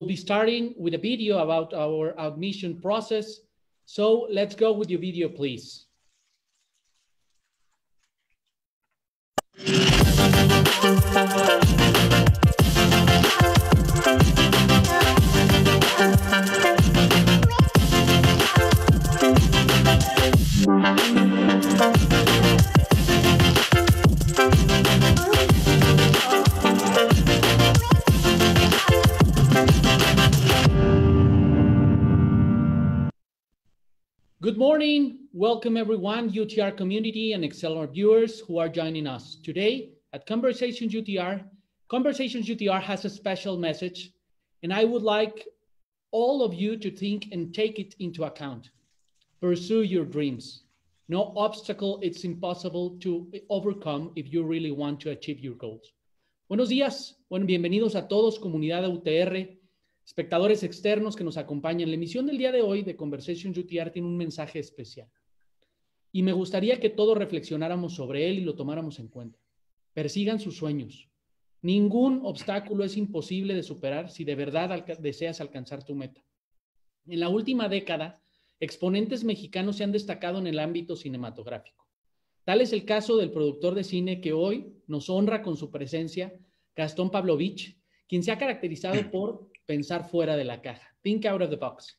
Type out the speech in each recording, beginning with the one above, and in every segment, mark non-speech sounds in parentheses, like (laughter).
We'll be starting with a video about our admission process. So let's go with your video, please. Good morning. Welcome everyone, UTR community and Excelar viewers who are joining us. Today at Conversations UTR, Conversations UTR has a special message and I would like all of you to think and take it into account. Pursue your dreams. No obstacle it's impossible to overcome if you really want to achieve your goals. Buenos días, bueno, bienvenidos a todos, comunidad de UTR, espectadores externos que nos acompañan. La emisión del día de hoy de Conversation UTR tiene un mensaje especial. Y me gustaría que todos reflexionáramos sobre él y lo tomáramos en cuenta. Persigan sus sueños. Ningún obstáculo es imposible de superar si de verdad deseas alcanzar tu meta. En la última década, exponentes mexicanos se han destacado en el ámbito cinematográfico. Tal es el caso del productor de cine que hoy nos honra con su presencia, Gastón Pavlovich, quien se ha caracterizado (clears throat) por pensar fuera de la caja. Think out of the box.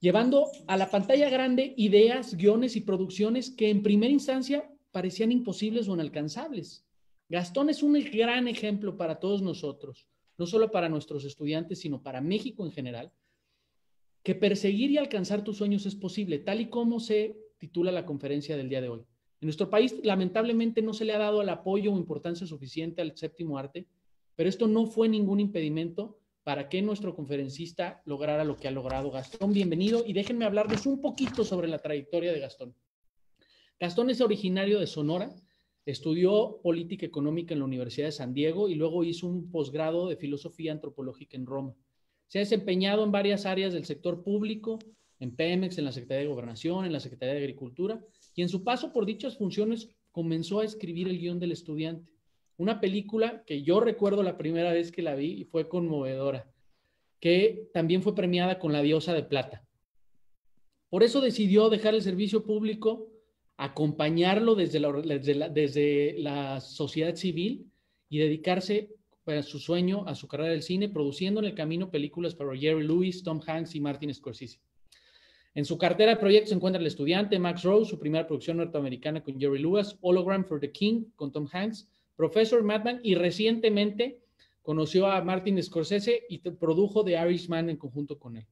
Llevando a la pantalla grande ideas, guiones y producciones que en primera instancia parecían imposibles o inalcanzables. Gastón es un gran ejemplo para todos nosotros, no solo para nuestros estudiantes, sino para México en general, que perseguir y alcanzar tus sueños es posible, tal y como se titula la conferencia del día de hoy. En nuestro país, lamentablemente, no se le ha dado el apoyo o importancia suficiente al séptimo arte, pero esto no fue ningún impedimento para que nuestro conferencista lograra lo que ha logrado Gastón. Bienvenido y déjenme hablarles un poquito sobre la trayectoria de Gastón. Gastón es originario de Sonora, estudió política económica en la Universidad de San Diego y luego hizo un posgrado de filosofía antropológica en Roma. Se ha desempeñado en varias áreas del sector público, en Pemex, en la Secretaría de Gobernación, en la Secretaría de Agricultura, y en su paso por dichas funciones comenzó a escribir el guión del estudiante. Una película que yo recuerdo la primera vez que la vi y fue conmovedora, que también fue premiada con la Diosa de Plata. Por eso decidió dejar el servicio público, acompañarlo desde la, desde la, sociedad civil y dedicarse para su sueño, a su carrera del cine, produciendo en el camino películas para Jerry Lewis, Tom Hanks y Martin Scorsese. En su cartera de proyectos se encuentra El Estudiante, Max Rose, su primera producción norteamericana con Jerry Lewis, Hologram for the King con Tom Hanks, Profesor Madman y recientemente conoció a Martin Scorsese y produjo The Irishman en conjunto con él.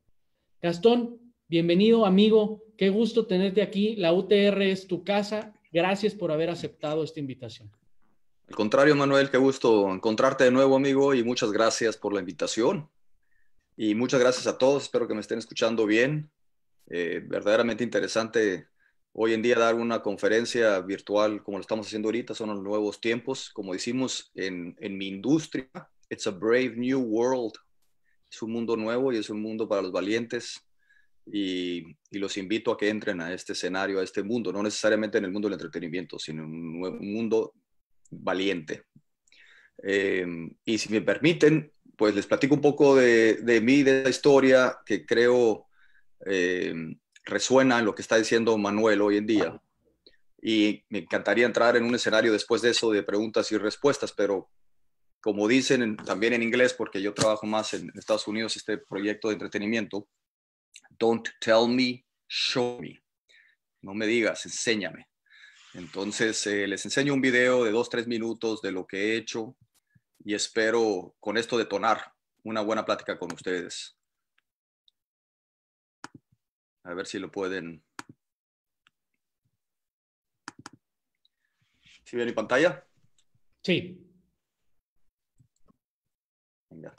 Gastón, bienvenido amigo, qué gusto tenerte aquí. La UTR es tu casa. Gracias por haber aceptado esta invitación. Al contrario, Manuel, qué gusto encontrarte de nuevo, amigo, y muchas gracias por la invitación. Y muchas gracias a todos, espero que me estén escuchando bien. Eh, verdaderamente interesante Hoy en día dar una conferencia virtual como lo estamos haciendo ahorita son los nuevos tiempos. Como decimos en, en mi industria, it's a brave new world. Es un mundo nuevo y es un mundo para los valientes. Y, los invito a que entren a este escenario, a este mundo, no necesariamente en el mundo del entretenimiento, sino en un, nuevo mundo valiente. Eh, y si me permiten, pues les platico un poco de, de mí, de la historia, que creo eh, resuena lo que está diciendo Manuel hoy en día. Y me encantaría entrar en un escenario después de eso de preguntas y respuestas, pero como dicen también en inglés, porque yo trabajo más en Estados Unidos este proyecto de entretenimiento, don't tell me, show me. No me digas, enséñame. Entonces, eh, les enseño un video de dos, tres minutos de lo que he hecho y espero con esto detonar una buena plática con ustedes. A ver si lo pueden. ¿Sí ve mi pantalla? Sí. Venga.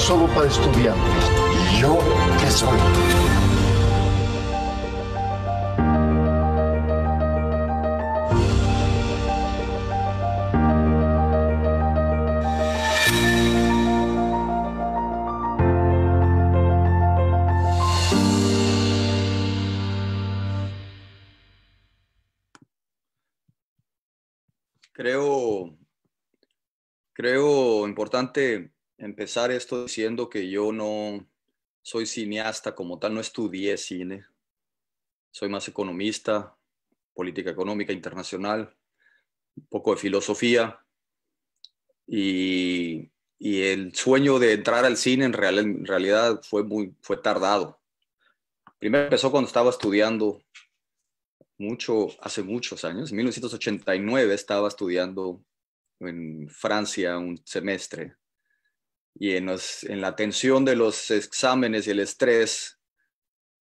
solo para estudiantes. ¿Y yo qué soy? creo, creo importante empezar esto diciendo que yo no soy cineasta como tal, no estudié cine. Soy más economista, política económica internacional, un poco de filosofía. Y, y el sueño de entrar al cine en, real, en realidad fue, muy, fue tardado. Primero empezó cuando estaba estudiando mucho, hace muchos años, en 1989 estaba estudiando en Francia un semestre y en, la tensión de los exámenes y el estrés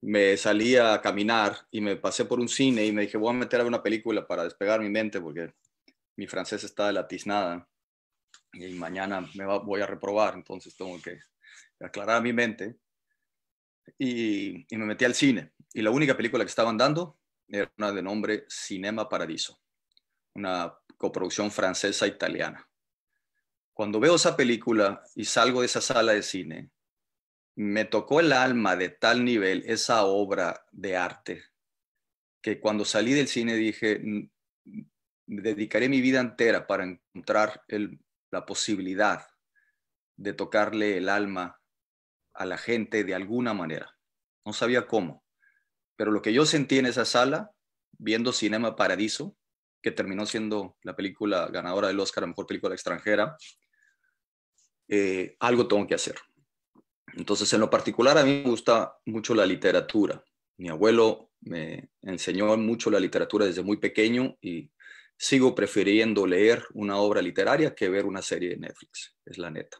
me salí a caminar y me pasé por un cine y me dije, voy a meter a una película para despegar mi mente porque mi francés está de la tiznada y mañana me voy a reprobar, entonces tengo que aclarar mi mente. y, me metí al cine. Y la única película que estaban dando era una de nombre Cinema Paradiso, una coproducción francesa-italiana cuando veo esa película y salgo de esa sala de cine, me tocó el alma de tal nivel esa obra de arte que cuando salí del cine dije, dedicaré mi vida entera para encontrar la posibilidad de tocarle el alma a la gente de alguna manera. No sabía cómo, pero lo que yo sentí en esa sala, viendo Cinema Paradiso, que terminó siendo la película ganadora del Oscar a Mejor Película Extranjera, eh, algo tengo que hacer. Entonces, en lo particular, a mí me gusta mucho la literatura. Mi abuelo me enseñó mucho la literatura desde muy pequeño y sigo prefiriendo leer una obra literaria que ver una serie de Netflix, es la neta.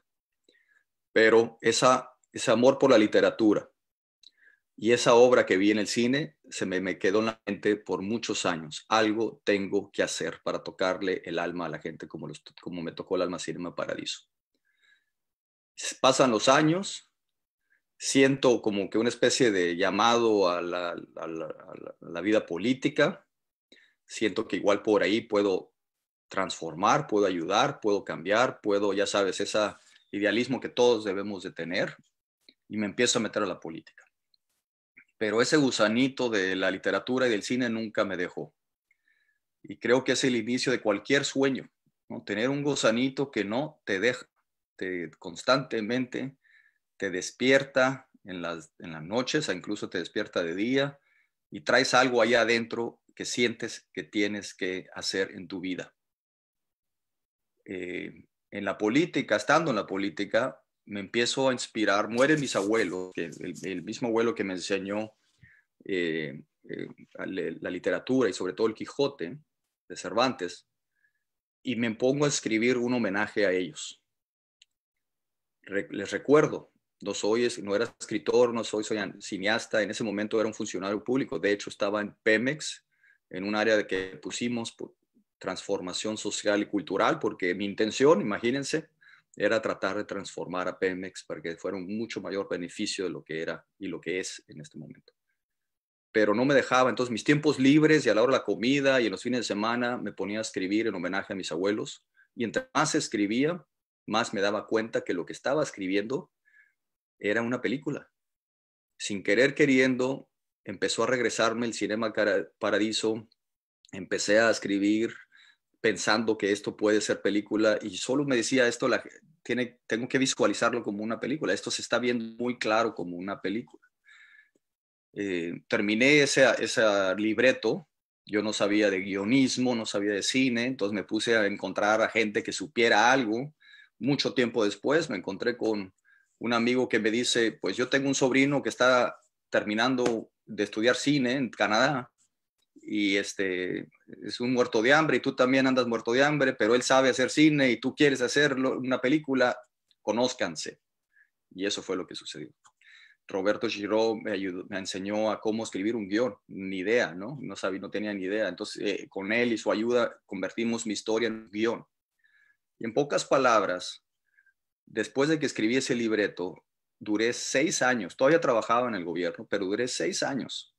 Pero esa, ese amor por la literatura y esa obra que vi en el cine se me, quedó en la mente por muchos años. Algo tengo que hacer para tocarle el alma a la gente como, como me tocó el alma Cinema Paradiso pasan los años, siento como que una especie de llamado a la, vida política, siento que igual por ahí puedo transformar, puedo ayudar, puedo cambiar, puedo, ya sabes, ese idealismo que todos debemos de tener y me empiezo a meter a la política. Pero ese gusanito de la literatura y del cine nunca me dejó. Y creo que es el inicio de cualquier sueño, ¿no? tener un gusanito que no te deja, constantemente te despierta en las, en las noches, e incluso te despierta de día y traes algo allá adentro que sientes que tienes que hacer en tu vida. Eh, en la política, estando en la política, me empiezo a inspirar, mueren mis abuelos, el, mismo abuelo que me enseñó eh, eh, la literatura y sobre todo el Quijote de Cervantes, y me pongo a escribir un homenaje a ellos les recuerdo, no soy, no era escritor, no soy, cineasta, en ese momento era un funcionario público, de hecho estaba en Pemex, en un área de que pusimos transformación social y cultural, porque mi intención, imagínense, era tratar de transformar a Pemex para que fuera un mucho mayor beneficio de lo que era y lo que es en este momento. Pero no me dejaba, entonces mis tiempos libres y a la hora de la comida y en los fines de semana me ponía a escribir en homenaje a mis abuelos. Y entre más escribía, más me daba cuenta que lo que estaba escribiendo era una película. Sin querer queriendo, empezó a regresarme el Cinema Paradiso, empecé a escribir pensando que esto puede ser película y solo me decía esto, la, tiene, tengo que visualizarlo como una película, esto se está viendo muy claro como una película. Eh, terminé ese, ese libreto, yo no sabía de guionismo, no sabía de cine, entonces me puse a encontrar a gente que supiera algo mucho tiempo después me encontré con un amigo que me dice, pues yo tengo un sobrino que está terminando de estudiar cine en Canadá y este es un muerto de hambre y tú también andas muerto de hambre, pero él sabe hacer cine y tú quieres hacer una película, conózcanse. Y eso fue lo que sucedió. Roberto Giró me, me enseñó a cómo escribir un guión, ni idea, ¿no? No sabía, no tenía ni idea. Entonces, eh, con él y su ayuda convertimos mi historia en un guión. Y en pocas palabras, después de que escribí ese libreto, duré seis años, todavía trabajaba en el gobierno, pero duré seis años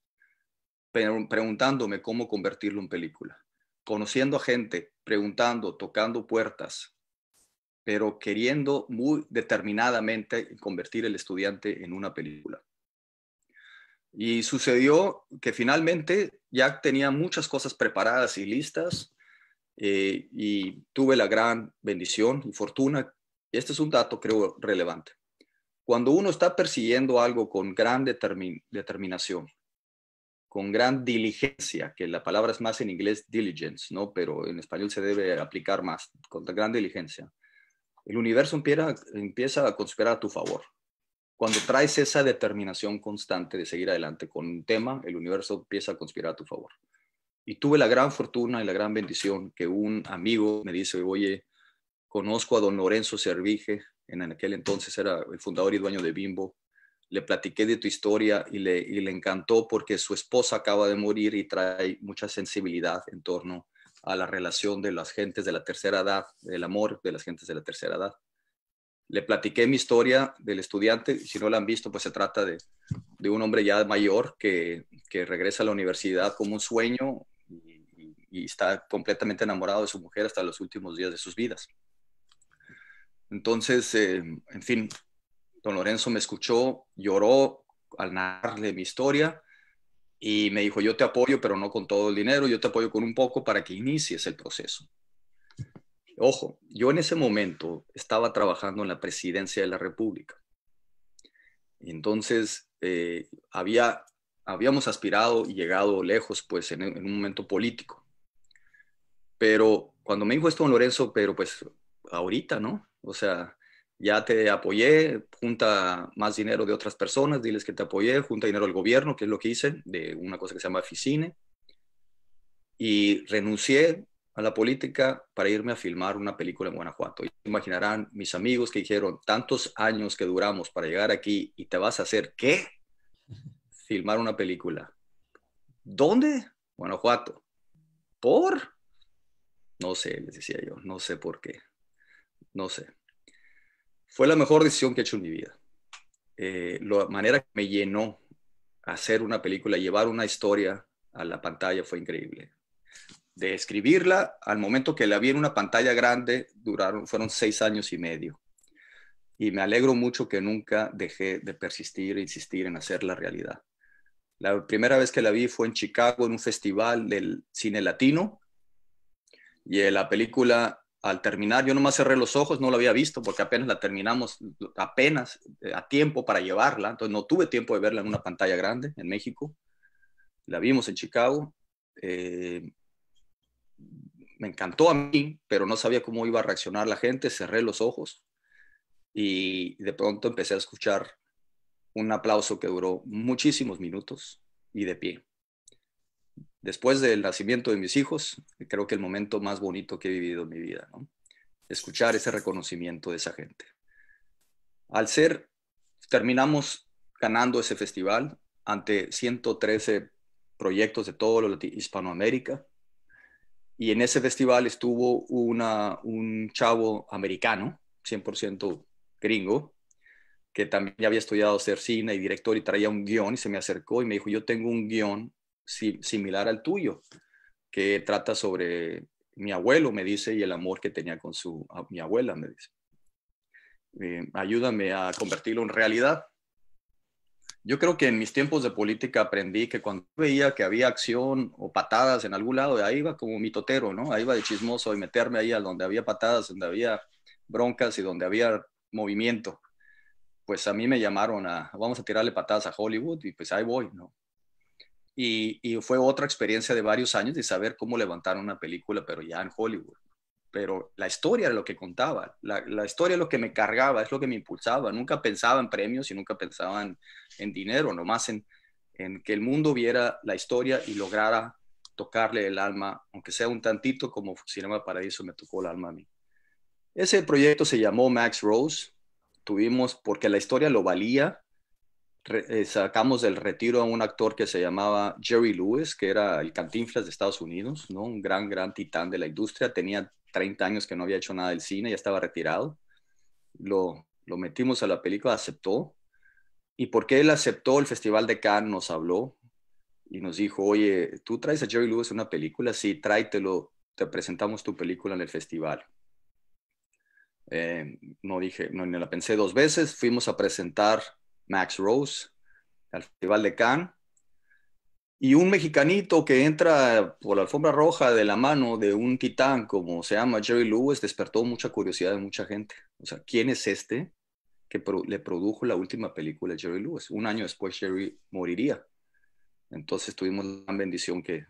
preguntándome cómo convertirlo en película, conociendo a gente, preguntando, tocando puertas, pero queriendo muy determinadamente convertir el estudiante en una película. Y sucedió que finalmente ya tenía muchas cosas preparadas y listas, eh, y tuve la gran bendición y fortuna. Este es un dato, creo, relevante. Cuando uno está persiguiendo algo con gran determinación, con gran diligencia, que la palabra es más en inglés diligence, ¿no? Pero en español se debe aplicar más, con gran diligencia. El universo empieza a conspirar a tu favor. Cuando traes esa determinación constante de seguir adelante con un tema, el universo empieza a conspirar a tu favor. Y tuve la gran fortuna y la gran bendición que un amigo me dice, oye, conozco a don Lorenzo Servige, en aquel entonces era el fundador y dueño de Bimbo, le platiqué de tu historia y le, y le encantó porque su esposa acaba de morir y trae mucha sensibilidad en torno a la relación de las gentes de la tercera edad, el amor de las gentes de la tercera edad le platiqué mi historia del estudiante, si no la han visto, pues se trata de, un hombre ya mayor que, regresa a la universidad como un sueño y, está completamente enamorado de su mujer hasta los últimos días de sus vidas. Entonces, eh, en fin, don Lorenzo me escuchó, lloró al narrarle mi historia y me dijo, yo te apoyo, pero no con todo el dinero, yo te apoyo con un poco para que inicies el proceso. Ojo, yo en ese momento estaba trabajando en la presidencia de la República. Entonces, eh, había, habíamos aspirado y llegado lejos, pues, en, un momento político. Pero cuando me dijo esto Lorenzo, pero pues, ahorita, ¿no? O sea, ya te apoyé, junta más dinero de otras personas, diles que te apoyé, junta dinero del gobierno, que es lo que hice, de una cosa que se llama oficine, Y renuncié la política para irme a filmar una película en Guanajuato. Imaginarán mis amigos que dijeron, tantos años que duramos para llegar aquí y te vas a hacer qué? (laughs) Filmar una película. ¿Dónde? Guanajuato. ¿Por? No sé, les decía yo, no sé por qué. No sé. Fue la mejor decisión que he hecho en mi vida. Eh, la manera que me llenó hacer una película, llevar una historia a la pantalla fue increíble de escribirla al momento que la vi en una pantalla grande, duraron, fueron seis años y medio. Y me alegro mucho que nunca dejé de persistir e insistir en hacerla realidad. La primera vez que la vi fue en Chicago, en un festival del cine latino. Y eh, la película, al terminar, yo nomás cerré los ojos, no la había visto porque apenas la terminamos, apenas eh, a tiempo para llevarla. Entonces no tuve tiempo de verla en una pantalla grande en México. La vimos en Chicago. Eh, me encantó a mí, pero no sabía cómo iba a reaccionar la gente, cerré los ojos y de pronto empecé a escuchar un aplauso que duró muchísimos minutos y de pie. Después del nacimiento de mis hijos, creo que el momento más bonito que he vivido en mi vida, ¿no? escuchar ese reconocimiento de esa gente. Al ser, terminamos ganando ese festival ante 113 proyectos de todo Hispanoamérica y en ese festival estuvo un chavo americano, 100% gringo, que también había estudiado ser cine y director y traía un guión y se me acercó y me dijo, yo tengo un guión similar al tuyo, que trata sobre mi abuelo, me dice, y el amor que tenía con su, mi abuela, me dice. Eh, ayúdame a convertirlo en realidad. Yo creo que en mis tiempos de política aprendí que cuando veía que había acción o patadas en algún lado, ahí iba como mitotero, ¿no? Ahí iba de chismoso y meterme ahí a donde había patadas, donde había broncas y donde había movimiento. Pues a mí me llamaron a, vamos a tirarle patadas a Hollywood y pues ahí voy, ¿no? Y, y fue otra experiencia de varios años de saber cómo levantar una película, pero ya en Hollywood pero la historia era lo que contaba, la, la historia es lo que me cargaba, es lo que me impulsaba. Nunca pensaba en premios y nunca pensaba en, dinero, nomás en, en que el mundo viera la historia y lograra tocarle el alma, aunque sea un tantito como Cinema Paraíso me tocó el alma a mí. Ese proyecto se llamó Max Rose. Tuvimos, porque la historia lo valía, eh, sacamos del retiro a un actor que se llamaba Jerry Lewis, que era el cantinflas de Estados Unidos, ¿no? un gran, gran titán de la industria. Tenía 30 años que no había hecho nada del cine, ya estaba retirado. Lo, metimos a la película, aceptó. Y porque él aceptó, el Festival de Cannes nos habló y nos dijo, oye, tú traes a Jerry Lewis una película, sí, tráetelo, te presentamos tu película en el festival. Eh, no dije, no, ni la pensé dos veces, fuimos a presentar Max Rose al Festival de Cannes y un mexicanito que entra por la alfombra roja de la mano de un titán como se llama Jerry Lewis despertó mucha curiosidad de mucha gente. O sea, ¿quién es este que le produjo la última película a Jerry Lewis? Un año después Jerry moriría. Entonces tuvimos la bendición que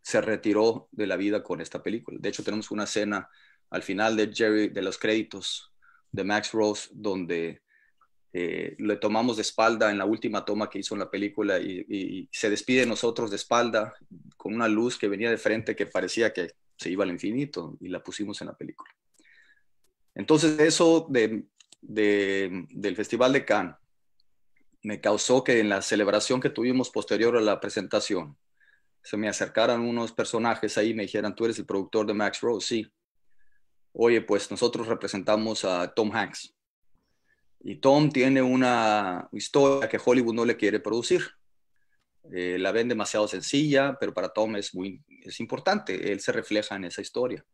se retiró de la vida con esta película. De hecho, tenemos una escena al final de Jerry, de los créditos de Max Rose, donde eh, le tomamos de espalda en la última toma que hizo en la película y, se despide nosotros de espalda con una luz que venía de frente que parecía que se iba al infinito y la pusimos en la película. Entonces eso del Festival de Cannes me causó que en la celebración que tuvimos posterior a la presentación, se me acercaran unos personajes ahí y me dijeran, tú eres el productor de Max Rose, sí. Oye, pues nosotros representamos a Tom Hanks y Tom tiene una historia que Hollywood no le quiere producir. Eh, la ven demasiado sencilla, pero para Tom es muy es importante. Él se refleja en esa historia.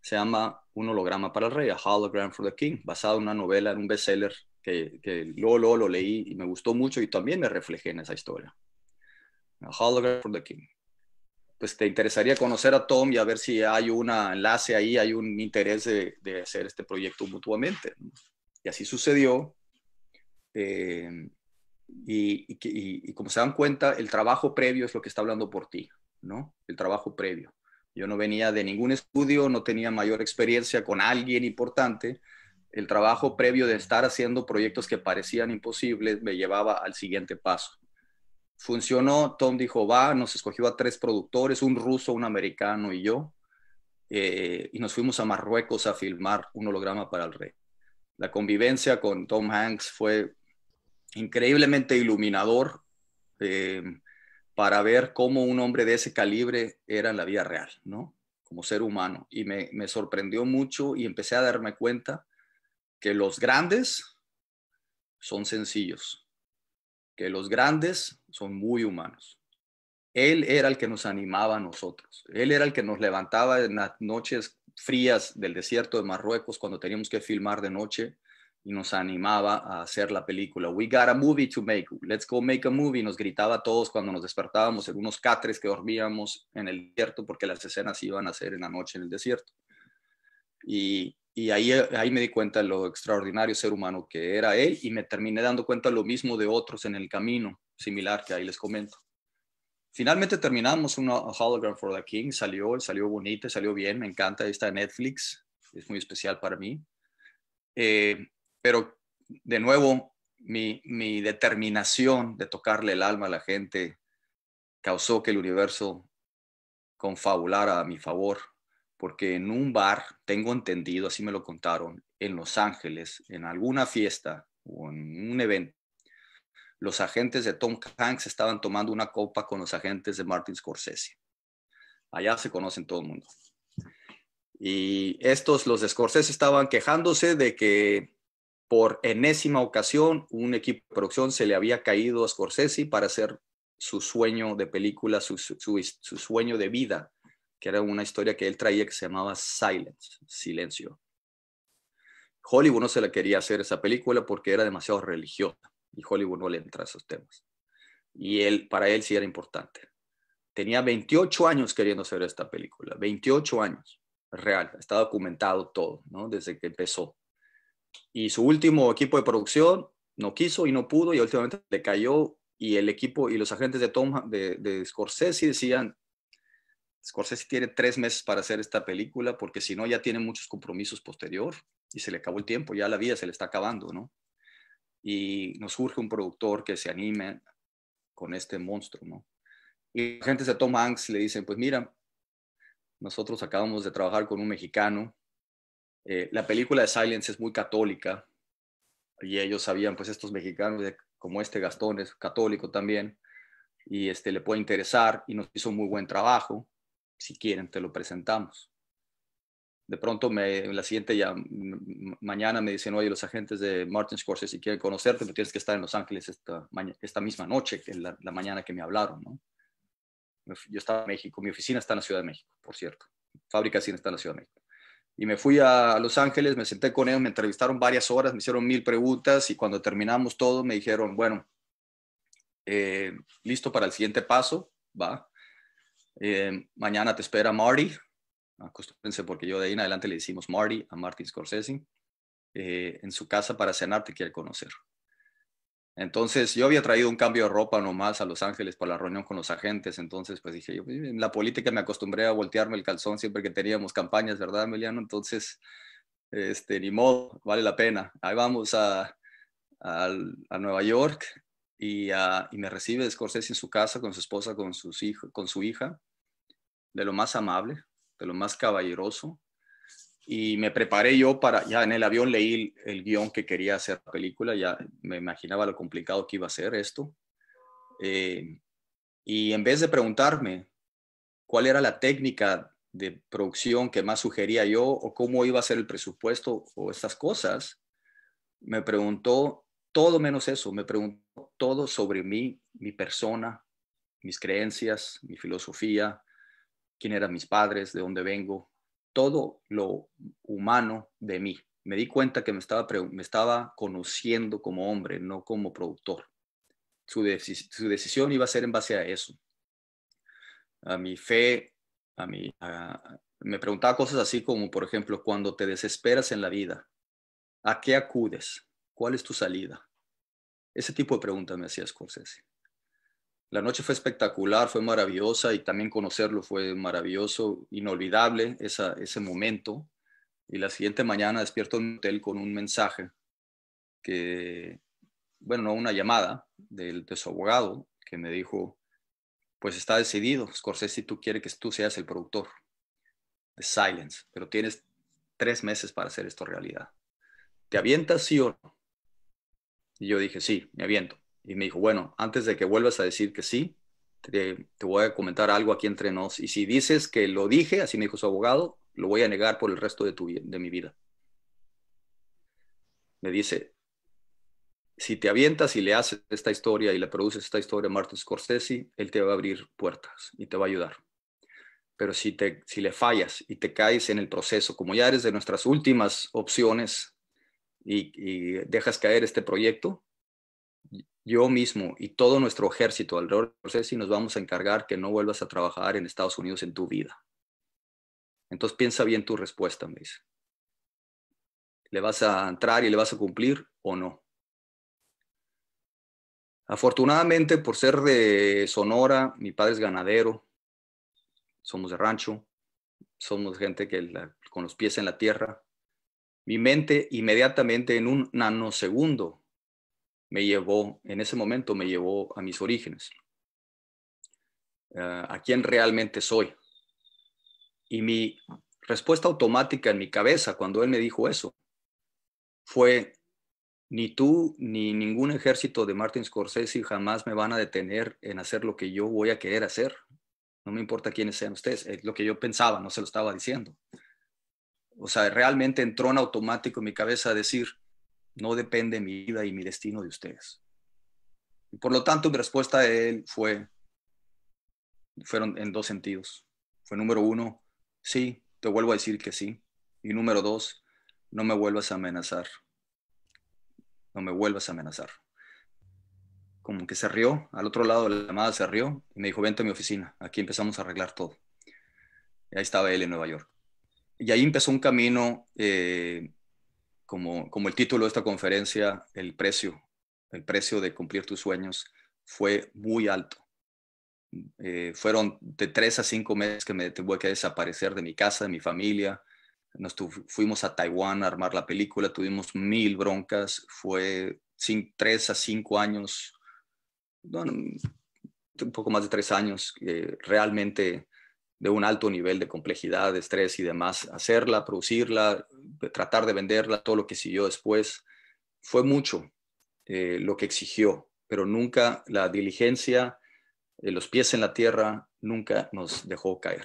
Se llama Un holograma para el rey, A Hologram for the King, basado en una novela, en un bestseller que, que luego, lo leí y me gustó mucho y también me reflejé en esa historia. A Hologram for the King. Pues te interesaría conocer a Tom y a ver si hay un enlace ahí, hay un interés de, hacer este proyecto mutuamente. Y así sucedió. Eh, y, como se dan cuenta, el trabajo previo es lo que está hablando por ti, ¿no? El trabajo previo. Yo no venía de ningún estudio, no tenía mayor experiencia con alguien importante. El trabajo previo de estar haciendo proyectos que parecían imposibles me llevaba al siguiente paso. Funcionó, Tom dijo, va, nos escogió a tres productores, un ruso, un americano y yo, eh, y nos fuimos a Marruecos a filmar un holograma para el rey la convivencia con Tom Hanks fue increíblemente iluminador eh, para ver cómo un hombre de ese calibre era en la vida real, ¿no? Como ser humano. Y me, me sorprendió mucho y empecé a darme cuenta que los grandes son sencillos, que los grandes son muy humanos. Él era el que nos animaba a nosotros, él era el que nos levantaba en las noches frías del desierto de Marruecos cuando teníamos que filmar de noche y nos animaba a hacer la película. We got a movie to make. Let's go make a movie. Nos gritaba a todos cuando nos despertábamos en unos catres que dormíamos en el desierto porque las escenas iban a ser en la noche en el desierto. Y, y ahí, ahí me di cuenta de lo extraordinario ser humano que era él y me terminé dando cuenta lo mismo de otros en el camino, similar que ahí les comento. Finalmente terminamos una Hologram for the King, salió, salió bonita, salió bien, me encanta, está en Netflix, es muy especial para mí. Eh, pero de nuevo, mi, mi, determinación de tocarle el alma a la gente causó que el universo confabulara a mi favor, porque en un bar, tengo entendido, así me lo contaron, en Los Ángeles, en alguna fiesta o en un evento, los agentes de Tom Hanks estaban tomando una copa con los agentes de Martin Scorsese. Allá se conocen todo el mundo. Y estos, los de Scorsese, estaban quejándose de que por enésima ocasión un equipo de producción se le había caído a Scorsese para hacer su sueño de película, su, sueño de vida, que era una historia que él traía que se llamaba Silence, Silencio. Hollywood no se la quería hacer esa película porque era demasiado religiosa y Hollywood no le entra a esos temas. Y él, para él sí era importante. Tenía 28 años queriendo hacer esta película, 28 años, real, está documentado todo, ¿no? Desde que empezó. Y su último equipo de producción no quiso y no pudo y últimamente le cayó y el equipo y los agentes de Tom de, de Scorsese decían, Scorsese tiene tres meses para hacer esta película porque si no ya tiene muchos compromisos posterior y se le acabó el tiempo, ya la vida se le está acabando, ¿no? y nos surge un productor que se anime con este monstruo, ¿no? Y la gente se toma angst y le dicen, pues mira, nosotros acabamos de trabajar con un mexicano, eh, la película de Silence es muy católica, y ellos sabían, pues estos mexicanos, como este Gastón es católico también, y este le puede interesar, y nos hizo un muy buen trabajo, si quieren te lo presentamos de pronto en la siguiente mañana me dicen, oye, los agentes de Martin Scorsese si quieren conocerte, pero tienes que estar en Los Ángeles esta, misma noche, en la, mañana que me hablaron, Yo estaba en México, mi oficina está en la Ciudad de México, por cierto. Fábrica de cine está en la Ciudad de México. Y me fui a Los Ángeles, me senté con ellos, me entrevistaron varias horas, me hicieron mil preguntas y cuando terminamos todo me dijeron, bueno, eh, listo para el siguiente paso, va. Eh, mañana te espera Marty, acostúmbrense porque yo de ahí en adelante le decimos Marty a Martin Scorsese, eh, en su casa para cenar te quiere conocer. Entonces yo había traído un cambio de ropa nomás a Los Ángeles para la reunión con los agentes, entonces pues dije, yo, pues, en la política me acostumbré a voltearme el calzón siempre que teníamos campañas, ¿verdad, Emiliano? Entonces, este, ni modo, vale la pena. Ahí vamos a, Nueva York y, y, me recibe Scorsese en su casa con su esposa, con, sus hijos, con su hija, de lo más amable, de lo más caballeroso. Y me preparé yo para, ya en el avión leí el, guión que quería hacer la película, ya me imaginaba lo complicado que iba a ser esto. Eh, y en vez de preguntarme cuál era la técnica de producción que más sugería yo o cómo iba a ser el presupuesto o estas cosas, me preguntó todo menos eso, me preguntó todo sobre mí, mi persona, mis creencias, mi filosofía, quién eran mis padres, de dónde vengo, todo lo humano de mí. Me di cuenta que me estaba, me estaba conociendo como hombre, no como productor. Su, decisión iba a ser en base a eso. A mi fe, a mi... me preguntaba cosas así como, por ejemplo, cuando te desesperas en la vida, ¿a qué acudes? ¿Cuál es tu salida? Ese tipo de preguntas me hacía Scorsese. La noche fue espectacular, fue maravillosa y también conocerlo fue maravilloso, inolvidable ese momento. Y la siguiente mañana despierto en un hotel con un mensaje que, bueno, una llamada del, de su abogado que me dijo, pues está decidido, Scorsese, tú quieres que tú seas el productor de Silence, pero tienes tres meses para hacer esto realidad. ¿Te avientas sí o no? Y yo dije, sí, me aviento y me dijo, bueno, antes de que vuelvas a decir que sí, te, voy a comentar algo aquí entre nos. Y si dices que lo dije, así me dijo su abogado, lo voy a negar por el resto de, tu, de mi vida. Me dice, si te avientas y le haces esta historia y le produces esta historia a Martin Scorsese, él te va a abrir puertas y te va a ayudar. Pero si, te, si le fallas y te caes en el proceso, como ya eres de nuestras últimas opciones y, y dejas caer este proyecto, yo mismo y todo nuestro ejército alrededor de y nos vamos a encargar que no vuelvas a trabajar en Estados Unidos en tu vida. Entonces piensa bien tu respuesta, me dice. ¿Le vas a entrar y le vas a cumplir o no? Afortunadamente, por ser de Sonora, mi padre es ganadero, somos de rancho, somos gente que con los pies en la tierra. Mi mente inmediatamente en un nanosegundo me llevó, en ese momento me llevó a mis orígenes, eh, a quién realmente soy. Y mi respuesta automática en mi cabeza cuando él me dijo eso fue, ni tú ni ningún ejército de Martin Scorsese jamás me van a detener en hacer lo que yo voy a querer hacer. No me importa quiénes sean ustedes, es lo que yo pensaba, no se lo estaba diciendo. O sea, realmente entró en automático en mi cabeza decir, no depende mi vida y mi destino de ustedes. por lo tanto, mi respuesta a él fue, fueron en dos sentidos. Fue número uno, sí, te vuelvo a decir que sí. Y número dos, no me vuelvas a amenazar. No me vuelvas a amenazar. Como que se rió, al otro lado de la llamada se rió y me dijo, vente a mi oficina, aquí empezamos a arreglar todo. Y ahí estaba él en Nueva York. Y ahí empezó un camino eh, como, el título de esta conferencia, el precio, el precio de cumplir tus sueños fue muy alto. Eh, fueron de tres a cinco meses que me tuve que desaparecer de mi casa, de mi familia. Nos fuimos a Taiwán a armar la película, tuvimos mil broncas, fue tres a cinco años, un poco más de tres años, eh, realmente de un alto nivel de complejidad, de estrés y demás, hacerla, producirla, tratar de venderla, todo lo que siguió después, fue mucho eh, lo que exigió, pero nunca la diligencia, eh, los pies en la tierra, nunca nos dejó caer.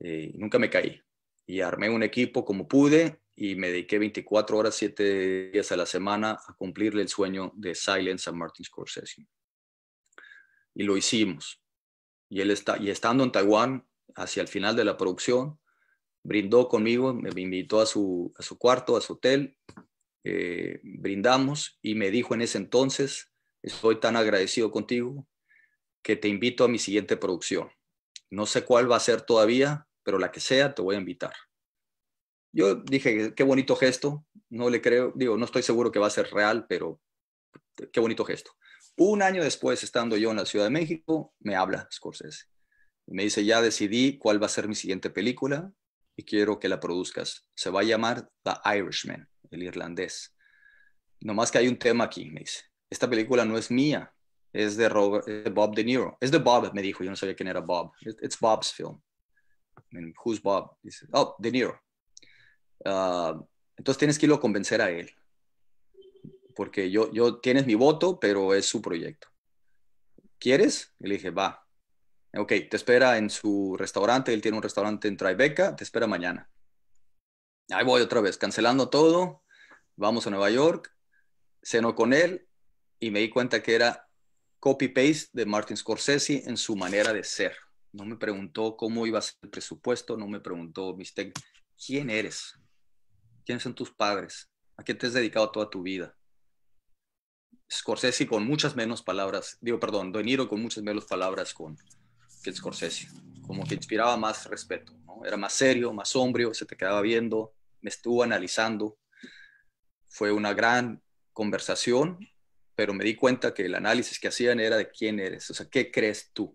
Eh, nunca me caí. Y armé un equipo como pude y me dediqué 24 horas, 7 días a la semana a cumplirle el sueño de Silence a Martin Scorsese. Y lo hicimos. Y él está, y estando en Taiwán, hacia el final de la producción, brindó conmigo, me invitó a su, cuarto, a su hotel, eh, brindamos y me dijo en ese entonces, estoy tan agradecido contigo que te invito a mi siguiente producción. No sé cuál va a ser todavía, pero la que sea, te voy a invitar. Yo dije, qué bonito gesto, no le creo, digo, no estoy seguro que va a ser real, pero qué bonito gesto. Un año después, estando yo en la Ciudad de México, me habla Scorsese. Me dice, ya decidí cuál va a ser mi siguiente película, y quiero que la produzcas. Se va a llamar The Irishman, el irlandés. Nomás que hay un tema aquí, me dice. Esta película no es mía, es de, Bob De Niro. Es de Bob, me dijo. Yo no sabía quién era Bob. It's Bob's film. I mean, who's Bob? Dice, oh, De Niro. Ah, entonces tienes que irlo a convencer a él. Porque yo, yo, tienes mi voto, pero es su proyecto. ¿Quieres? Y le dije, va, Ok, te espera en su restaurante, él tiene un restaurante en Tribeca, te espera mañana. Ahí voy otra vez, cancelando todo, vamos a Nueva York, ceno con él y me di cuenta que era copy-paste de Martin Scorsese en su manera de ser. No me preguntó cómo iba a ser el presupuesto, no me preguntó, mister ¿quién eres? ¿Quiénes son tus padres? ¿A qué te has dedicado toda tu vida? Scorsese con muchas menos palabras, digo, perdón, De con muchas menos palabras, con que Scorsese, como que inspiraba más respeto, Era más serio, más sombrío, se te quedaba viendo, me estuvo analizando. Fue una gran conversación, pero me di cuenta que el análisis que hacían era de quién eres, o sea, ¿qué crees tú?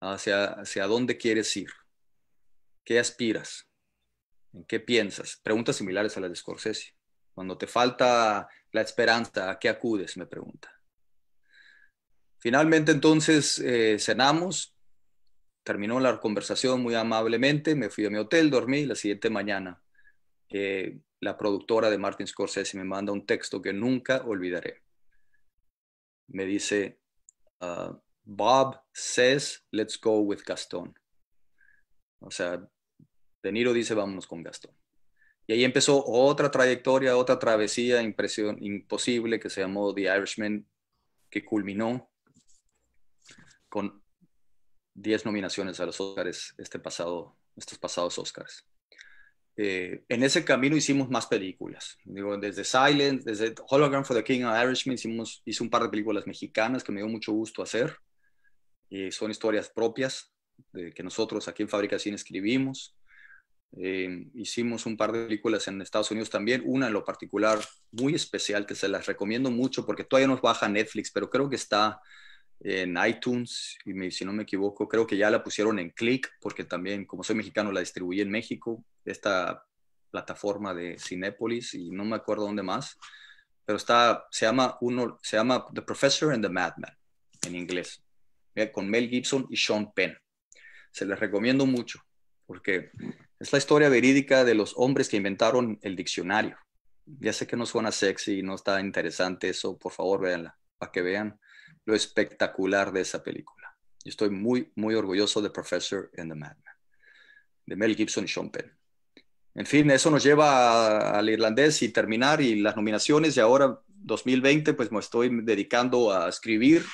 Hacia, hacia dónde quieres ir? ¿Qué aspiras? ¿En qué piensas? Preguntas similares a las de Scorsese. Cuando te falta la esperanza, ¿a qué acudes? Me pregunta. Finalmente entonces eh, cenamos, terminó la conversación muy amablemente, me fui a mi hotel, dormí la siguiente mañana eh, la productora de Martin Scorsese me manda un texto que nunca olvidaré. Me dice, ah, Bob says, let's go with Gastón. O sea, De Niro dice, vámonos con Gastón. Y ahí empezó otra trayectoria, otra travesía impresión, imposible que se llamó The Irishman, que culminó con 10 nominaciones a los Oscars este pasado, estos pasados Oscars. Eh, en ese camino hicimos más películas. Digo, desde Silent, desde Hologram for the King of Irishman, hicimos, hice un par de películas mexicanas que me dio mucho gusto hacer. son historias propias de, que nosotros aquí en Fábrica Cine escribimos. Eh, hicimos un par de películas en Estados Unidos también, una en lo particular muy especial que se las recomiendo mucho porque todavía nos baja Netflix, pero creo que está en iTunes, y si no me equivoco, creo que ya la pusieron en Click, porque también, como soy mexicano, la distribuí en México, esta plataforma de Cinepolis y no me acuerdo dónde más, pero está, se llama, uno, se llama The Professor and the Madman, en inglés, eh, con Mel Gibson y Sean Penn. Se les recomiendo mucho, porque es la historia verídica de los hombres que inventaron el diccionario. Ya sé que no suena sexy, y no está interesante eso, por favor véanla, para que vean lo espectacular de esa película. estoy muy, muy orgulloso de Professor and the Madman, de Mel Gibson y Sean Penn. En fin, eso nos lleva al irlandés y terminar y las nominaciones y ahora 2020 pues me estoy dedicando a escribir,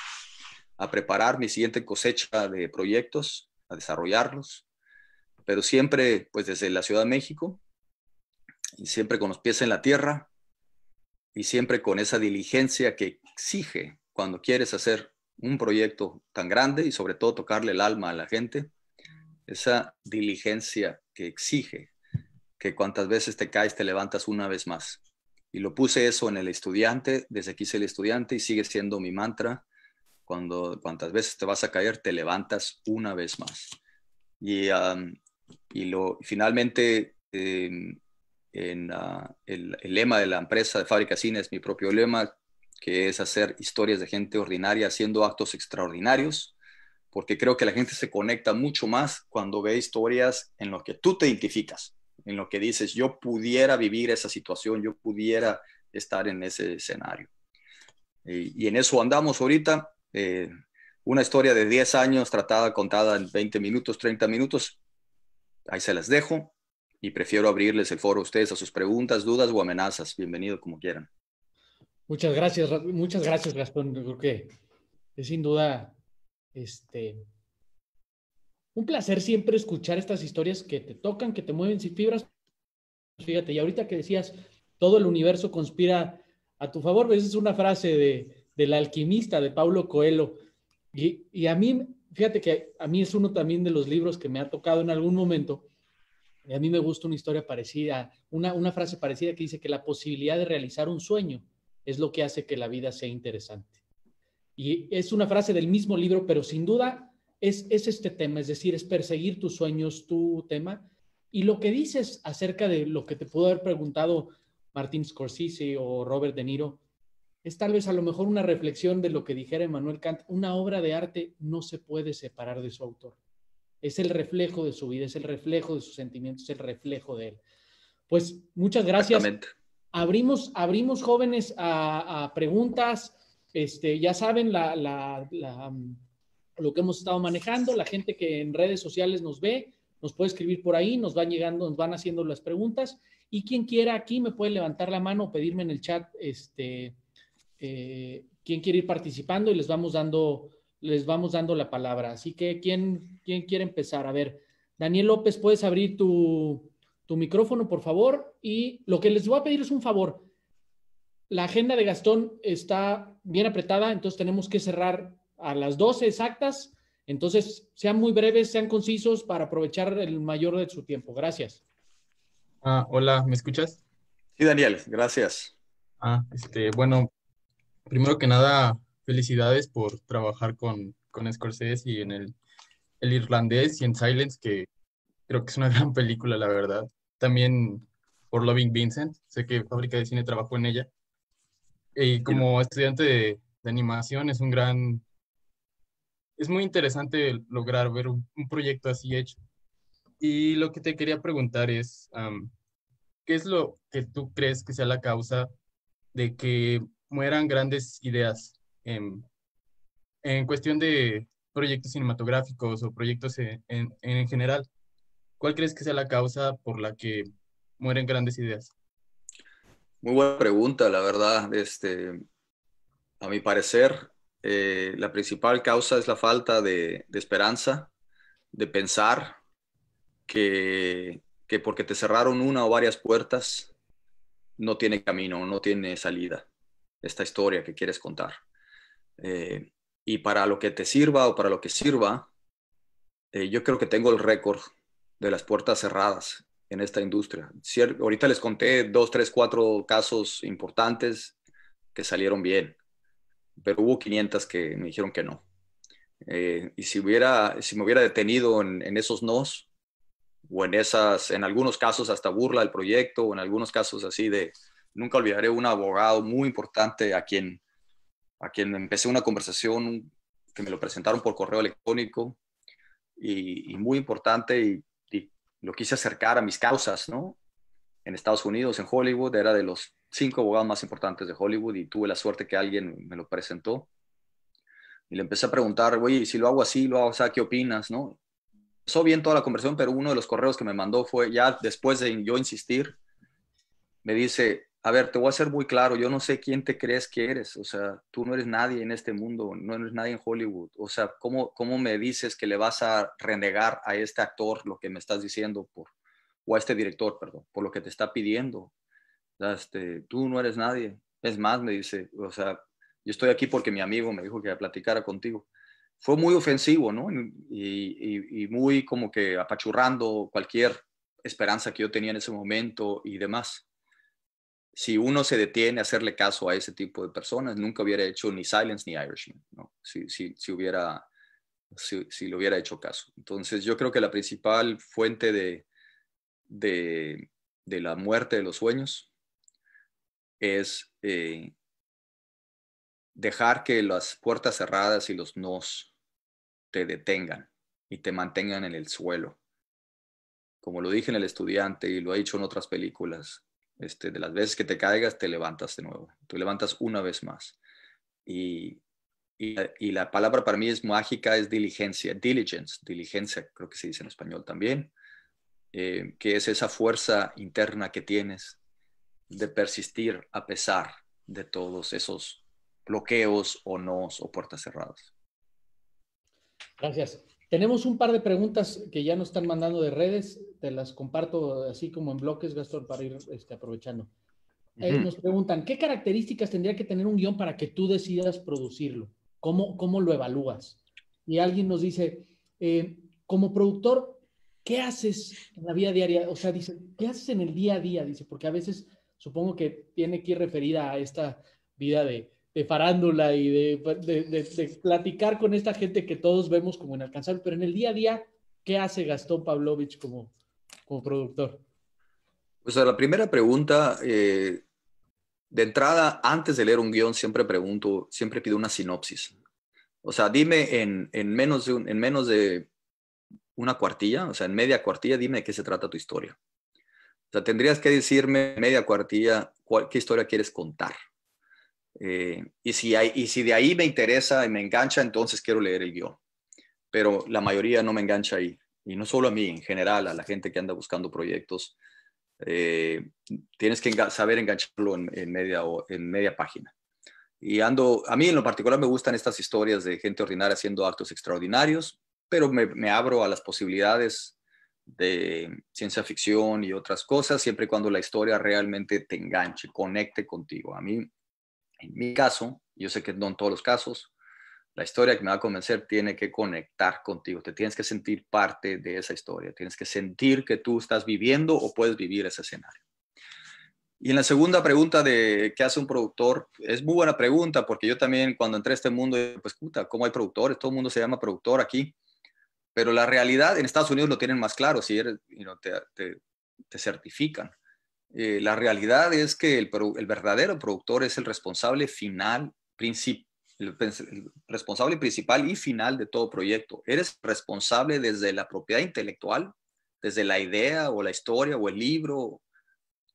a preparar mi siguiente cosecha de proyectos, a desarrollarlos, pero siempre pues desde la Ciudad de México y siempre con los pies en la tierra y siempre con esa diligencia que exige cuando quieres hacer un proyecto tan grande y sobre todo tocarle el alma a la gente, esa diligencia que exige que cuantas veces te caes te levantas una vez más. Y lo puse eso en el estudiante, desde que hice el estudiante y sigue siendo mi mantra. Cuando cuantas veces te vas a caer, te levantas una vez más. Y, um, y lo, finalmente, em, en, ah, el, lema de la empresa de Fábrica Cine es mi propio lema, que es hacer historias de gente ordinaria haciendo actos extraordinarios, porque creo que la gente se conecta mucho más cuando ve historias en lo que tú te identificas, en lo que dices, yo pudiera vivir esa situación, yo pudiera estar en ese escenario. Y, en eso andamos ahorita. Eh, una historia de 10 años tratada, contada en 20 minutos, 30 minutos, ahí se las dejo y prefiero abrirles el foro a ustedes a sus preguntas, dudas o amenazas. Bienvenido como quieran. Muchas gracias, muchas gracias Gastón. porque creo que es sin duda este, un placer siempre escuchar estas historias que te tocan, que te mueven sin fibras. Fíjate, y ahorita que decías, todo el universo conspira a tu favor, esa pues, es una frase de, del alquimista de Pablo Coelho. Y, y a mí, fíjate que a mí es uno también de los libros que me ha tocado en algún momento. Y a mí me gusta una historia parecida, una, una frase parecida que dice que la posibilidad de realizar un sueño es lo que hace que la vida sea interesante. Y es una frase del mismo libro, pero sin duda es, es este tema, es decir, es perseguir tus sueños, tu tema. Y lo que dices acerca de lo que te pudo haber preguntado Martín Scorsese o Robert De Niro, es tal vez a lo mejor una reflexión de lo que dijera Emmanuel Kant, una obra de arte no se puede separar de su autor. Es el reflejo de su vida, es el reflejo de sus sentimientos, es el reflejo de él. Pues muchas gracias abrimos, abrimos jóvenes a, preguntas, este, ya saben la, mm, lo que hemos estado manejando, la gente que en redes sociales nos ve, nos puede escribir por ahí, nos van llegando, nos van haciendo las preguntas y quien quiera aquí me puede levantar la mano o pedirme en el chat, este, eh, quién quiere ir participando y les vamos dando, les vamos dando la palabra. Así que, quien quién quiere empezar? A ver, Daniel López, puedes abrir tu, tu micrófono, por favor. Y lo que les voy a pedir es un favor. La agenda de Gastón está bien apretada, entonces tenemos que cerrar a las 12 exactas. Entonces, sean muy breves, sean concisos para aprovechar el mayor de su tiempo. Gracias. Ah, hola, ¿me escuchas? Sí, Daniel, gracias. Ah, este, bueno, primero que nada, felicidades por trabajar con, con Scorsese y en el irlandés y en Silence, que creo que es una (laughs) gran película, la verdad también por Loving Vincent. Sé que Fábrica de Cine trabajó en ella. Y como estudiante de, animación es un gran... Es muy interesante lograr ver un, proyecto así hecho. Y lo que te quería preguntar es, ¿qué es lo que tú crees que sea la causa de que mueran grandes ideas en, en cuestión de proyectos cinematográficos o proyectos en, en, en general? ¿Cuál crees que sea la causa por la que mueren grandes ideas? Muy buena pregunta, la verdad. Este, a mi parecer, eh, la principal causa es la falta de, esperanza, de pensar que, porque te cerraron una o varias puertas, no tiene camino, no tiene salida esta historia que quieres contar. Eh, y para lo que te sirva o para lo que sirva, eh, yo creo que tengo el récord de las puertas cerradas en esta industria. ahorita les conté dos, tres, cuatro casos importantes que salieron bien, pero hubo 500 que me dijeron que no. Eh, y si, hubiera, si me hubiera detenido en, esos nos, o en esas, en algunos casos hasta burla del proyecto, o en algunos casos así de, nunca olvidaré un abogado muy importante a quien, a quien empecé una conversación que me lo presentaron por correo electrónico y, y muy importante y lo quise acercar a mis causas, ¿no? En Estados Unidos, en Hollywood, era de los cinco abogados más importantes de Hollywood y tuve la suerte que alguien me lo presentó. Y le empecé a preguntar, oye, si lo hago así, lo hago así, ¿qué opinas? ¿No? Pasó bien toda la conversación, pero uno de los correos que me mandó fue, ya después de yo insistir, me dice, a ver, te voy a ser muy claro, yo no sé quién te crees que eres, o sea, tú no eres nadie en este mundo, no eres nadie en Hollywood, o sea, ¿cómo, cómo me dices que le vas a renegar a este actor lo que me estás diciendo por, o a este director, perdón, por lo que te está pidiendo? Este, tú no eres nadie. Es más, me dice, o sea, yo estoy aquí porque mi amigo me dijo que platicara contigo. Fue muy ofensivo, ¿no? y muy como que apachurrando cualquier esperanza que yo tenía en ese momento y demás si uno se detiene a hacerle caso a ese tipo de personas, nunca hubiera hecho ni Silence ni Irishman, si, si, hubiera, si, si le hubiera hecho caso. Entonces yo creo que la principal fuente de, de, la muerte de los sueños es eh, dejar que las puertas cerradas y los nos te detengan y te mantengan en el suelo. Como lo dije en El Estudiante y lo he dicho en otras películas, este, de las veces que te caigas, te levantas de nuevo. te levantas una vez más. Y, la palabra para mí es mágica, es diligencia, diligence, diligencia, creo que se dice en español también, eh, que es esa fuerza interna que tienes de persistir a pesar de todos esos bloqueos o no o puertas cerradas. Gracias. Tenemos un par de preguntas que ya nos están mandando de redes, te las comparto así como en bloques, Gastón, para ir este, aprovechando. Eh, nos preguntan, ¿qué características tendría que tener un guión para que tú decidas producirlo? ¿Cómo, cómo lo evalúas? Y alguien nos dice, eh, como productor, ¿qué haces en la vida diaria? O sea, dice, ¿qué haces en el día a día? Dice, porque a veces supongo que tiene que ir referida a esta vida de de farándula y de, platicar con esta gente que todos vemos como inalcanzable, pero en el día a día, ¿qué hace Gastón Pavlovich como, como productor? o sea la primera pregunta, eh, de entrada, antes de leer un guión, siempre pregunto, siempre pido una sinopsis. O sea, dime en, menos, de en menos de una cuartilla, o sea, en media cuartilla, dime de qué se trata tu historia. O sea, tendrías que decirme media cuartilla qué historia quieres contar. Eh, y, si hay, y si de ahí me interesa y me engancha, entonces quiero leer el guión. Pero la mayoría no me engancha ahí. Y no solo a mí, en general, a la gente que anda buscando proyectos. Eh, tienes que saber engancharlo en, en, media, en media página. Y ando, a mí en lo particular me gustan estas historias de gente ordinaria haciendo actos extraordinarios, pero me, me abro a las posibilidades de ciencia ficción y otras cosas, siempre y cuando la historia realmente te enganche, conecte contigo. A mí en mi caso, yo sé que no en todos los casos, la historia que me va a convencer tiene que conectar contigo, te tienes que sentir parte de esa historia, tienes que sentir que tú estás viviendo o puedes vivir ese escenario. Y en la segunda pregunta de qué hace un productor, es muy buena pregunta porque yo también cuando entré a este mundo, pues puta, ¿cómo hay productores? Todo el mundo se llama productor aquí. Pero la realidad en Estados Unidos lo tienen más claro, si eres, te certifican. Eh, la realidad es que el, verdadero productor es el responsable final, responsable principal y final de todo proyecto. Eres responsable desde la propiedad intelectual, desde la idea o la historia o el libro,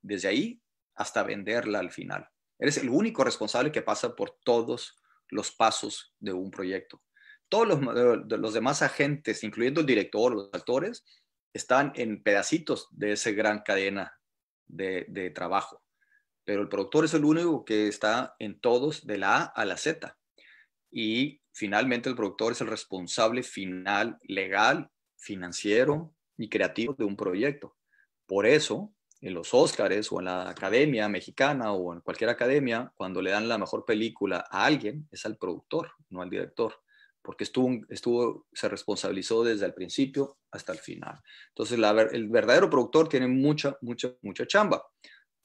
desde ahí hasta venderla al final. Eres el único responsable que pasa por todos los pasos de un proyecto. Todos los, los demás agentes, incluyendo el director, los actores, están en pedacitos de esa gran cadena de, trabajo. Pero el productor es el único que está en todos, de la A a la Z. Y finalmente el productor es el responsable final, legal, financiero y creativo de un proyecto. Por eso, en los Óscares o en la Academia Mexicana o en cualquier academia, cuando le dan la mejor película a alguien, es al productor, no al director porque estuvo, estuvo, se responsabilizó desde el principio hasta el final. Entonces, el verdadero productor tiene mucha, mucha, mucha chamba.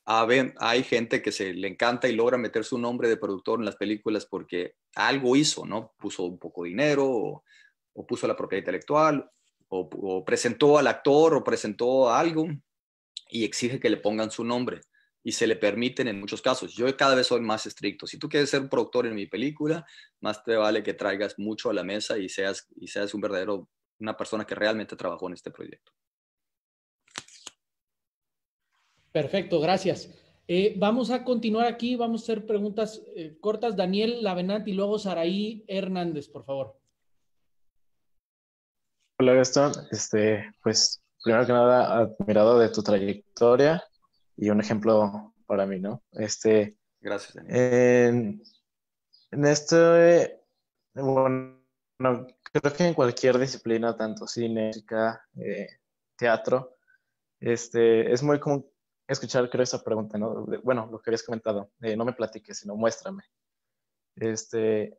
Hay gente que se le encanta y logra meter su nombre de productor en las películas porque algo hizo, ¿no? Puso un poco de dinero o, puso la propiedad intelectual o, o presentó al actor o presentó algo y exige que le pongan su nombre y se le permiten en muchos casos. Yo cada vez soy más estricto. Si tú quieres ser un productor en mi película, más te vale que traigas mucho a la mesa y seas, y seas un verdadero, una persona que realmente trabajó en este proyecto. Perfecto, gracias. Eh, vamos a continuar aquí, vamos a hacer preguntas eh, cortas. Daniel Lavenant y luego Saraí Hernández, por favor. Hola Gastón, este, pues primero que nada admirado de tu trayectoria y un ejemplo para mí, ¿no? Este, Gracias. En, en este, bueno, creo que en cualquier disciplina, tanto cine, eh, teatro, este, es muy común escuchar, creo, esa pregunta, ¿no? bueno, lo que habías comentado, no me platiques, sino muéstrame. Este,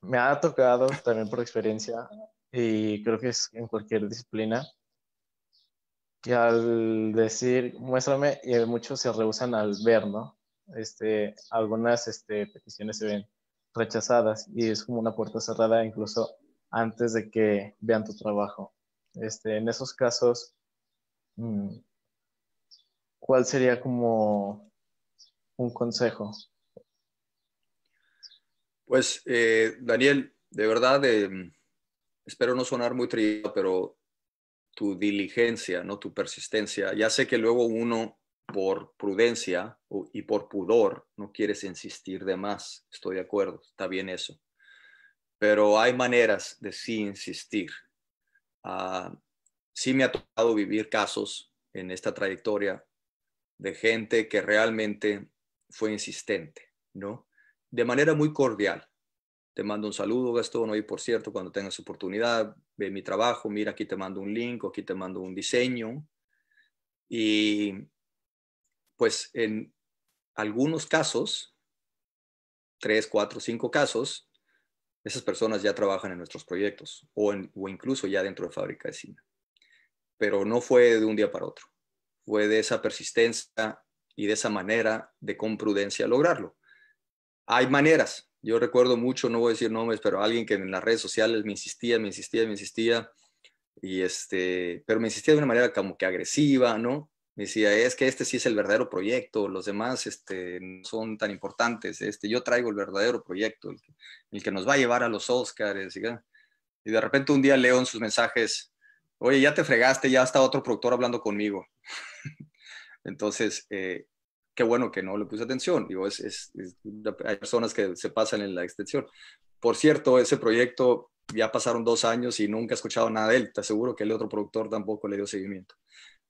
me ha tocado también por experiencia, y creo que es en cualquier disciplina, y al decir muéstrame, y muchos se rehusan al ver, ¿no? Este, algunas este, peticiones se ven rechazadas y es como una puerta cerrada incluso antes de que vean tu trabajo. Este, en esos casos, mm, ¿cuál sería como un consejo? Pues, eh, Daniel, de verdad, em, espero no sonar muy trillado, pero tu diligencia, ¿no? Tu persistencia. Ya sé que luego uno por prudencia y por pudor no quieres insistir de más. Estoy de acuerdo, está bien eso. Pero hay maneras de sí insistir. Ah, sí me ha tocado vivir casos en esta trayectoria de gente que realmente fue insistente, ¿no? De manera muy cordial, te mando un saludo, Gastón. Hoy, por cierto, cuando tengas oportunidad, ve mi trabajo, mira, aquí te mando un link, aquí te mando un diseño. Y pues en algunos casos, tres, cuatro, cinco casos, esas personas ya trabajan en nuestros proyectos o, o incluso ya dentro de fábrica de cine. Pero no fue de un día para otro, fue de esa persistencia y de esa manera de con prudencia lograrlo. Hay maneras, yo recuerdo mucho, no voy a decir nombres, pero alguien que en las redes sociales me insistía, me insistía, me insistía, y este, pero me insistía de una manera como que agresiva, ¿no? Me decía, es que este sí es el verdadero proyecto, los demás este, no son tan importantes, este, yo traigo el verdadero proyecto, el que, nos va a llevar a los Oscars. Y de repente un día leo en sus mensajes, oye, ya te fregaste, ya está otro productor hablando conmigo. (laughs) Entonces, eh, qué bueno que no le puse atención. Digo, es, hay personas que se pasan en la extensión. Por cierto, ese proyecto ya pasaron dos años y nunca he escuchado nada de él. Te aseguro que el otro productor tampoco le dio seguimiento.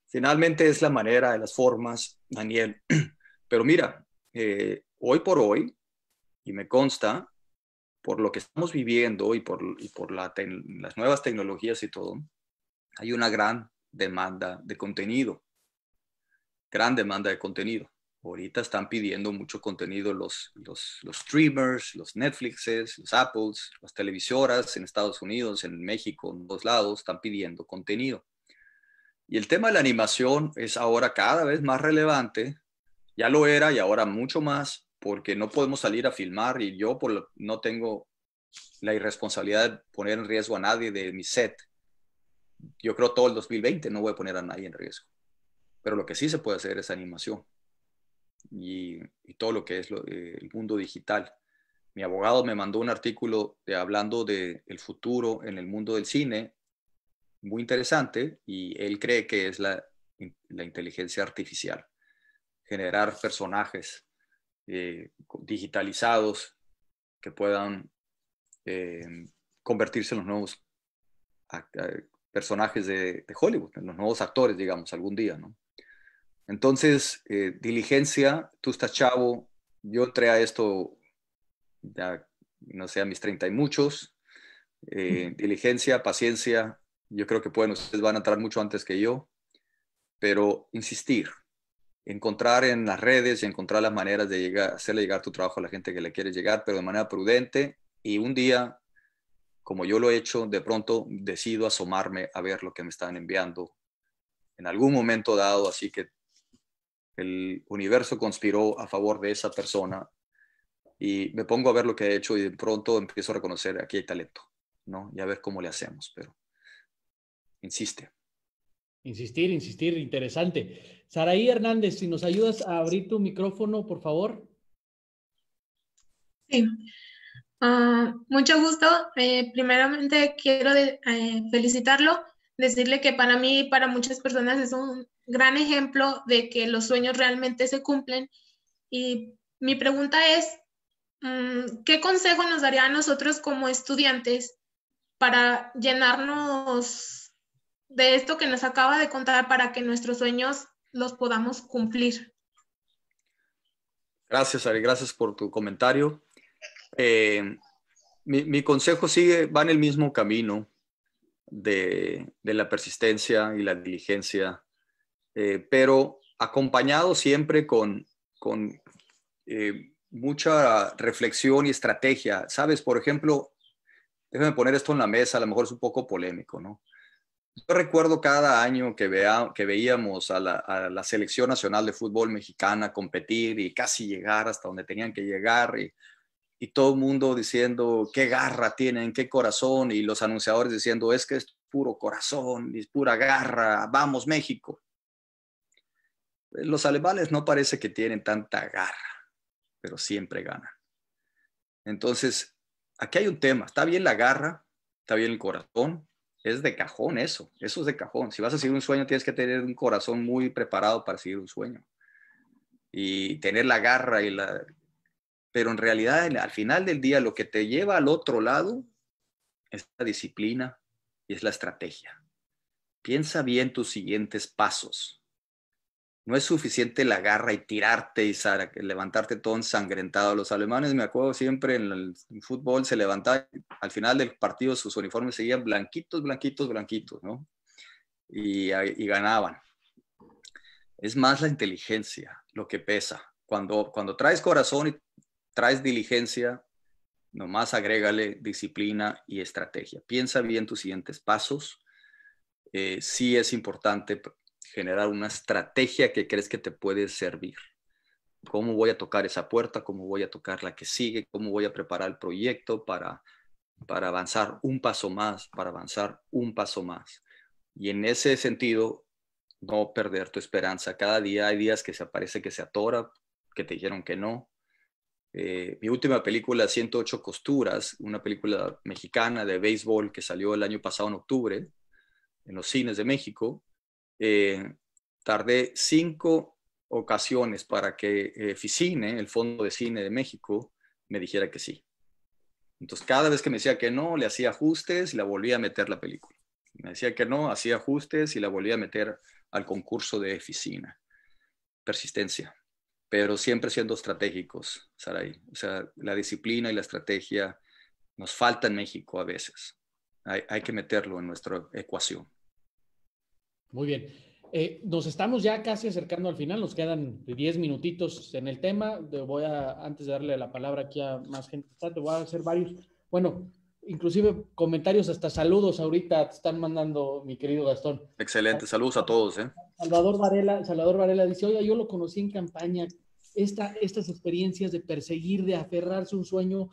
Finalmente es la manera, de las formas, Daniel. (clears throat) Pero mira, eh, hoy por hoy, y me consta, por lo que estamos viviendo y por, y por las nuevas tecnologías y todo, hay una gran demanda de contenido. Gran demanda de contenido. Ahorita están pidiendo mucho contenido los, los, streamers, los Netflixes, los Apples, las televisoras en Estados Unidos, en México, en todos lados, están pidiendo contenido. Y el tema de la animación es ahora cada vez más relevante, ya lo era y ahora mucho más, porque no podemos salir a filmar y yo por no tengo la irresponsabilidad de poner en riesgo a nadie de mi set. Yo creo todo el 2020 no voy a poner a nadie en riesgo. Pero lo que sí se puede hacer es animación y, todo lo que es eh, el mundo digital. Mi abogado me mandó un artículo hablando del el futuro en el mundo del cine, muy interesante, y él cree que es la, inteligencia artificial, generar personajes eh, digitalizados que puedan eh, convertirse en los nuevos personajes de, de, Hollywood, en los nuevos actores, digamos, algún día, ¿no? Entonces, eh, diligencia, tú estás chavo, yo entré a esto, ya, no sé, a mis 30 y muchos, eh, diligencia, paciencia, yo creo que pueden, ustedes van a entrar mucho antes que yo, pero insistir, encontrar en las redes y encontrar las maneras de hacerle llegar tu trabajo a la gente que le quiere llegar, pero de manera prudente y un día, como yo lo he hecho, de pronto decido asomarme a ver lo que me están enviando en algún momento dado, así que el universo conspiró a favor de esa persona y me pongo a ver lo que ha hecho y de pronto empiezo a reconocer aquí hay talento, ¿no? Y a ver cómo le hacemos, pero insiste. Insistir, insistir, interesante. Saraí Hernández, si nos ayudas a abrir tu micrófono, por favor. Sí. Ah, mucho gusto. Eh, primeramente quiero eh, felicitarlo decirle que para mí y para muchas personas es un gran ejemplo de que los sueños realmente se cumplen. Y mi pregunta es, mm, ¿qué consejo nos daría a nosotros como estudiantes para llenarnos de esto que nos acaba de contar para que nuestros sueños los podamos cumplir? Gracias, Ari, gracias por tu comentario. Eh, mi, mi consejo sigue, va en el mismo camino de, la persistencia y la diligencia, eh, pero acompañado siempre con, eh, mucha reflexión y estrategia. Sabes, por ejemplo, déjame poner esto en la mesa, a lo mejor es un poco polémico, ¿no? Yo recuerdo cada año que, que veíamos a la, a la, Selección Nacional de Fútbol Mexicana competir y casi llegar hasta donde tenían que llegar y y todo el mundo diciendo qué garra tienen, qué corazón, y los anunciadores diciendo es que es puro corazón, es pura garra, vamos México. Eh, los alemanes no parece que tienen tanta garra, pero siempre ganan. Entonces, aquí hay un tema, está bien la garra, está bien el corazón, es de cajón eso, eso es de cajón. Si vas a seguir un sueño, tienes que tener un corazón muy preparado para seguir un sueño. Y tener la garra y la, pero en realidad, al final del día, lo que te lleva al otro lado es la disciplina y es la estrategia. Piensa bien tus siguientes pasos. No es suficiente la garra y tirarte y levantarte todo ensangrentado. Los alemanes, me acuerdo siempre, en el fútbol se levantaban, al final del partido sus uniformes seguían blanquitos, blanquitos, blanquitos, ¿no? Y, ganaban. Es más la inteligencia lo que pesa. Cuando, cuando traes corazón y traes diligencia, nomás agrégale disciplina y estrategia. Piensa bien tus siguientes pasos. Eh, sí es importante generar una estrategia que crees que te puede servir. ¿Cómo voy a tocar esa puerta? ¿Cómo voy a tocar la que sigue? ¿Cómo voy a preparar el proyecto para, para avanzar un paso más? Para avanzar un paso más. Y en ese sentido, no perder tu esperanza. Cada día hay días que se aparece que se atora, que te dijeron que no, eh, mi última película, 108 Costuras, una película mexicana de béisbol que salió el año pasado en octubre en los cines de México, eh, tardé cinco ocasiones para que eh, Ficine, el Fondo de Cine de México, me dijera que sí. Entonces, cada vez que me decía que no, le hacía ajustes y la volvía a meter la película. Me decía que no, hacía ajustes y la volvía a meter al concurso de Ficina. Persistencia pero siempre siendo estratégicos, Saray. O sea, la disciplina y la estrategia nos falta en México a veces. Hay, que meterlo en nuestra ecuación. Muy bien. Eh, nos estamos ya casi acercando al final, nos quedan 10 minutitos en el tema. Voy a, antes de darle la palabra aquí a más gente, te voy a hacer varios. Bueno, inclusive comentarios, hasta saludos ahorita te están mandando, mi querido Gastón. Excelente, saludos a todos. ¿eh? Salvador Varela, Salvador Varela dice, oye, yo lo conocí en campaña, estas experiencias de perseguir, de aferrarse a un sueño,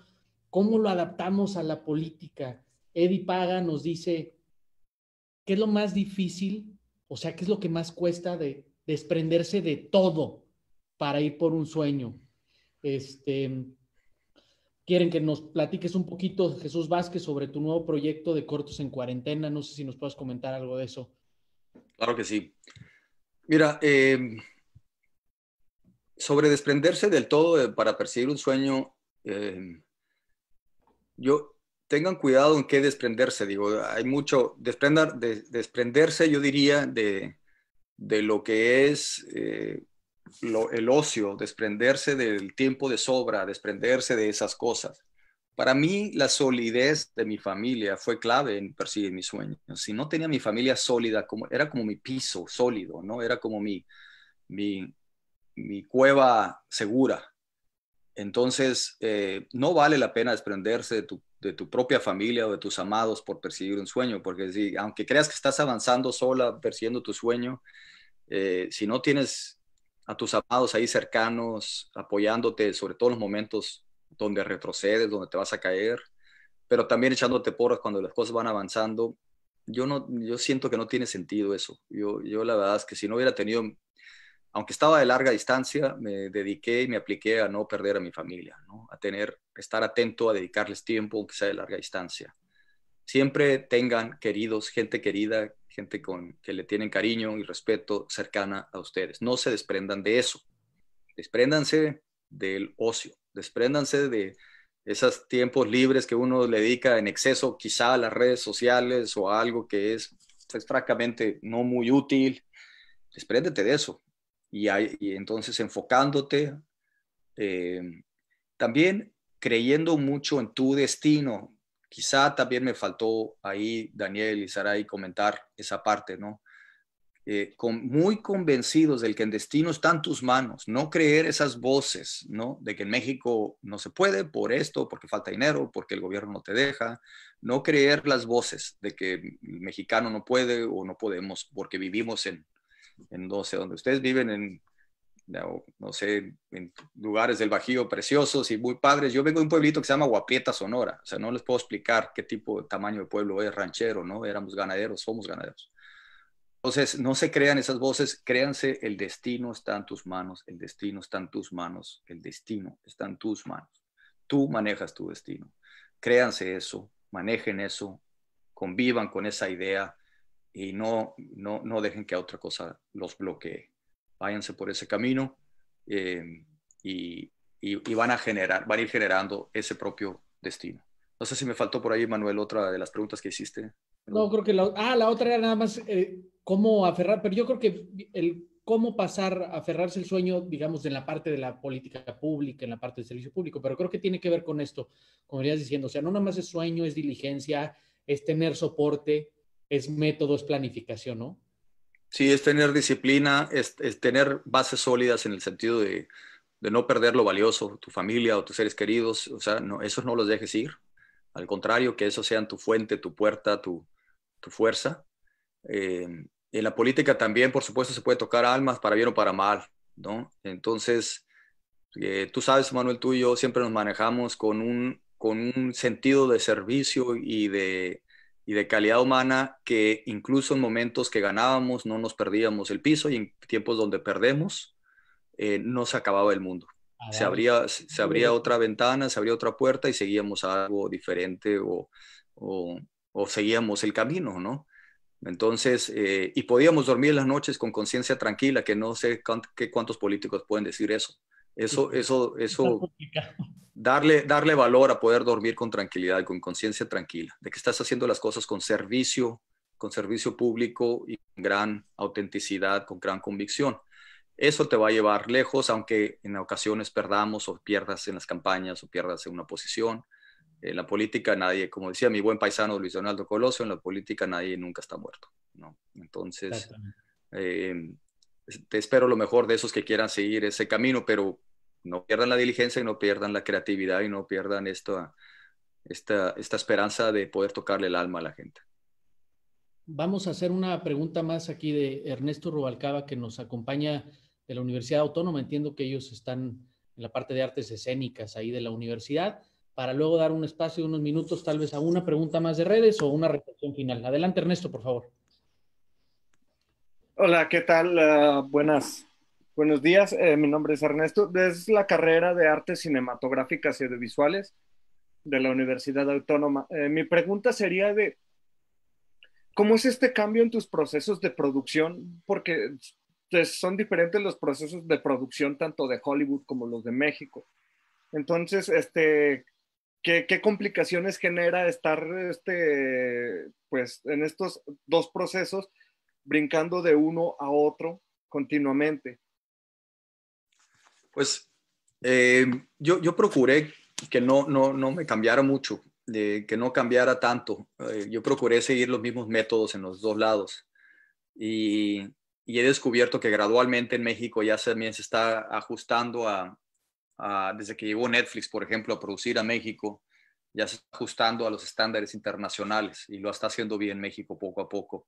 ¿cómo lo adaptamos a la política? Eddie Paga nos dice, ¿qué es lo más difícil? O sea, ¿qué es lo que más cuesta de desprenderse de todo para ir por un sueño? Este, quieren que nos platiques un poquito, Jesús Vázquez, sobre tu nuevo proyecto de cortos en cuarentena. No sé si nos puedes comentar algo de eso. Claro que sí. Mira, eh, sobre desprenderse del todo eh, para percibir un sueño, eh, yo tengan cuidado en qué desprenderse, digo, hay mucho, desprender, desprenderse yo diría de, lo que es el ocio, desprenderse del tiempo de sobra, desprenderse de esas cosas. Para mí, la solidez de mi familia fue clave en perseguir mis sueños. Si no tenía mi familia sólida, como, era como mi piso sólido, ¿no? Era como mi, mi, cueva segura. Entonces, eh, no vale la pena desprenderse de tu, propia familia o de tus amados por perseguir un sueño, porque si, aunque creas que estás avanzando sola, persiguiendo tu sueño, eh, si no tienes a tus amados ahí cercanos, apoyándote sobre todo los momentos donde retrocedes, donde te vas a caer, pero también echándote porras cuando las cosas van avanzando. Yo, no, yo siento que no tiene sentido eso. Yo, yo la verdad es que si no hubiera tenido, aunque estaba de larga distancia, me dediqué y me apliqué a no perder a mi familia, ¿no? a tener, estar atento, a dedicarles tiempo, aunque sea de larga distancia. Siempre tengan queridos, gente querida gente con, que le tienen cariño y respeto cercana a ustedes. No se desprendan de eso. Despréndanse del ocio, despréndanse de esos tiempos libres que uno le dedica en exceso quizá a las redes sociales o algo que es, pues, francamente no muy útil. Despréndete de eso. Y, entonces enfocándote, eh, también creyendo mucho en tu destino, Quizá también me faltó ahí, Daniel y Saray, comentar esa parte, ¿no? Eh, con, muy convencidos del que en destino están tus manos, no creer esas voces, ¿no? De que en México no se puede por esto, porque falta dinero, porque el gobierno no te deja, no creer las voces de que el mexicano no puede o no podemos porque vivimos en, en no sé, donde ustedes viven en no, sé, en lugares del Bajío preciosos y muy padres. Yo vengo de un pueblito que se llama Guapieta Sonora. O sea, no les puedo explicar qué tipo de tamaño de pueblo es ranchero, ¿no? Éramos ganaderos, somos ganaderos. Entonces, no se crean esas voces, créanse, el destino está en tus manos, el destino está en tus manos, el destino está en tus manos. Tú manejas tu destino. Créanse eso, manejen eso, convivan con esa idea y no, no, no dejen que otra cosa los bloquee váyanse por ese camino eh, y, van a generar, van a ir generando ese propio destino. No sé si me faltó por ahí, Manuel, otra de las preguntas que hiciste. No, creo que la, ah, la otra era nada más eh, cómo aferrar, pero yo creo que el cómo pasar, a aferrarse el sueño, digamos, en la parte de la política pública, en la parte del servicio público, pero creo que tiene que ver con esto, como irías diciendo, o sea, no nada más es sueño, es diligencia, es tener soporte, es método, es planificación, ¿no? Sí, es tener disciplina, es, tener bases sólidas en el sentido de, no perder lo valioso, tu familia o tus seres queridos, o sea, no, esos no los dejes ir. Al contrario, que esos sean tu fuente, tu puerta, tu, fuerza. Eh, en la política también, por supuesto, se puede tocar almas para bien o para mal, ¿no? Entonces, eh, tú sabes, Manuel, tú y yo siempre nos manejamos con un, con un sentido de servicio y de, y de calidad humana que incluso en momentos que ganábamos no nos perdíamos el piso y en tiempos donde perdemos eh, no se acababa el mundo. Ah, se abría, se otra ventana, se abría otra puerta y seguíamos algo diferente o, seguíamos el camino, ¿no? Entonces, eh, y podíamos dormir las noches con conciencia tranquila, que no sé cuántos políticos pueden decir eso. Eso, eso, eso, darle, darle valor a poder dormir con tranquilidad con conciencia tranquila, de que estás haciendo las cosas con servicio, con servicio público y con gran autenticidad, con gran convicción. Eso te va a llevar lejos, aunque en ocasiones perdamos o pierdas en las campañas o pierdas en una posición. En la política nadie, como decía mi buen paisano Luis Donaldo Colosio, en la política nadie nunca está muerto. ¿no? Entonces, eh, te este, espero lo mejor de esos que quieran seguir ese camino, pero no pierdan la diligencia y no pierdan la creatividad y no pierdan esta, esta, esta esperanza de poder tocarle el alma a la gente. Vamos a hacer una pregunta más aquí de Ernesto Rubalcaba, que nos acompaña de la Universidad Autónoma. Entiendo que ellos están en la parte de artes escénicas ahí de la universidad, para luego dar un espacio de unos minutos tal vez a una pregunta más de redes o una reflexión final. Adelante, Ernesto, por favor. Hola, ¿qué tal? Ah, buenas, buenos días. Eh, mi nombre es Ernesto. Es la carrera de Artes Cinematográficas y Audiovisuales de la Universidad Autónoma. Eh, mi pregunta sería de, ¿cómo es este cambio en tus procesos de producción? Porque son diferentes los procesos de producción tanto de Hollywood como los de México. Entonces, este, ¿qué, complicaciones genera estar este, pues, en estos dos procesos? brincando de uno a otro continuamente? Pues eh, yo, procuré que no, no, me cambiara mucho, que no cambiara tanto. Eh, yo procuré seguir los mismos métodos en los dos lados. Y, he descubierto que gradualmente en México ya también se está ajustando a, desde que llegó Netflix, por ejemplo, a producir a México, ya se está ajustando a los estándares internacionales y lo está haciendo bien México poco a poco.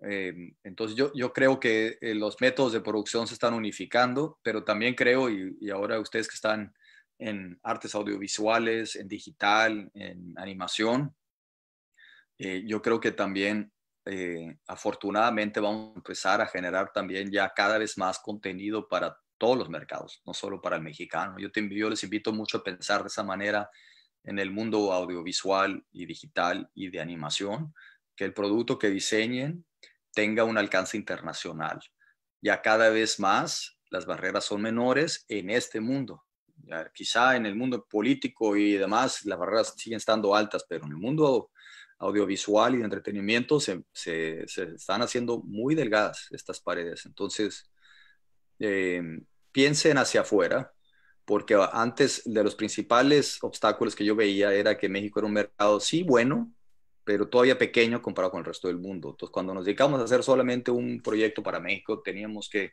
Em, entonces yo, creo que eh, los métodos de producción se están unificando, pero también creo, y, ahora ustedes que están en artes audiovisuales, en digital, en animación, eh, yo creo que también eh, afortunadamente vamos a empezar a generar también ya cada vez más contenido para todos los mercados, no solo para el mexicano. yo les invito mucho a pensar de esa manera en el mundo audiovisual y digital y de animación que el producto que diseñen tenga un alcance internacional. Ya cada vez más las barreras son menores en este mundo. quizá en el mundo político y demás las barreras siguen estando altas, pero en el mundo audiovisual y de entretenimiento se, están haciendo muy delgadas estas paredes. Entonces, eh, piensen hacia afuera, porque antes de los principales obstáculos que yo veía era que México era un mercado, sí, bueno, pero todavía pequeño comparado con el resto del mundo. Entonces, cuando nos dedicamos a hacer solamente un proyecto para México, teníamos que,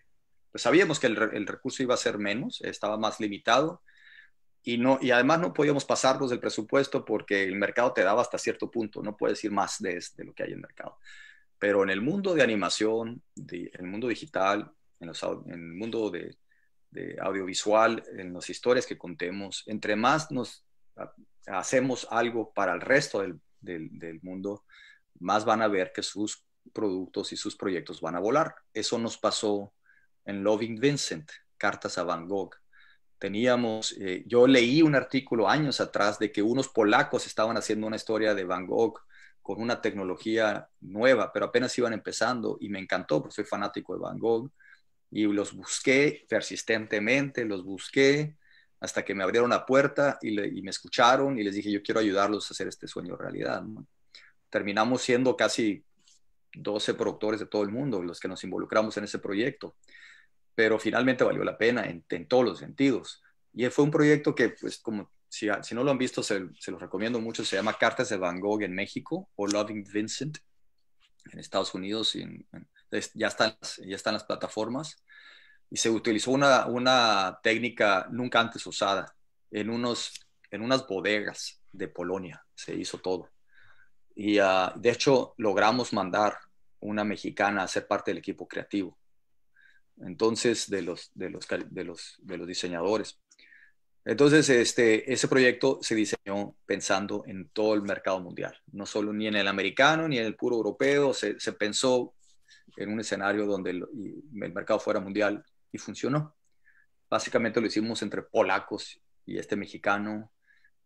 pues, sabíamos que el, recurso iba a ser menos, estaba más limitado, y, no, y además no podíamos pasarnos del presupuesto porque el mercado te daba hasta cierto punto, no puedes ir más de, lo que hay en el mercado. Pero en el mundo de animación, en el mundo digital, en, en el mundo de, de audiovisual, en las historias que contemos, entre más nos hacemos algo para el resto del del, mundo, más van a ver que sus productos y sus proyectos van a volar. Eso nos pasó en Loving Vincent, Cartas a Van Gogh. Teníamos, eh, yo leí un artículo años atrás de que unos polacos estaban haciendo una historia de Van Gogh con una tecnología nueva, pero apenas iban empezando y me encantó, porque soy fanático de Van Gogh y los busqué persistentemente, los busqué hasta que me abrieron la puerta y, me escucharon y les dije, yo quiero ayudarlos a hacer este sueño realidad. Terminamos siendo casi 12 productores de todo el mundo los que nos involucramos en ese proyecto, pero finalmente valió la pena en, todos los sentidos. Y fue un proyecto que, pues, como si, no lo han visto, se, los recomiendo mucho, se llama Cartas de Van Gogh en México o Loving Vincent en Estados Unidos y ya, están, ya están las plataformas y se utilizó una, una técnica nunca antes usada en, unos, en unas bodegas de Polonia. Se hizo todo. Y ah, de hecho logramos mandar una mexicana a ser parte del equipo creativo. Entonces, de los, de los, de los, de los diseñadores. Entonces, este, ese proyecto se diseñó pensando en todo el mercado mundial, no solo ni en el americano ni en el puro europeo, se, pensó en un escenario donde el, el mercado fuera mundial y funcionó. Básicamente lo hicimos entre polacos y este mexicano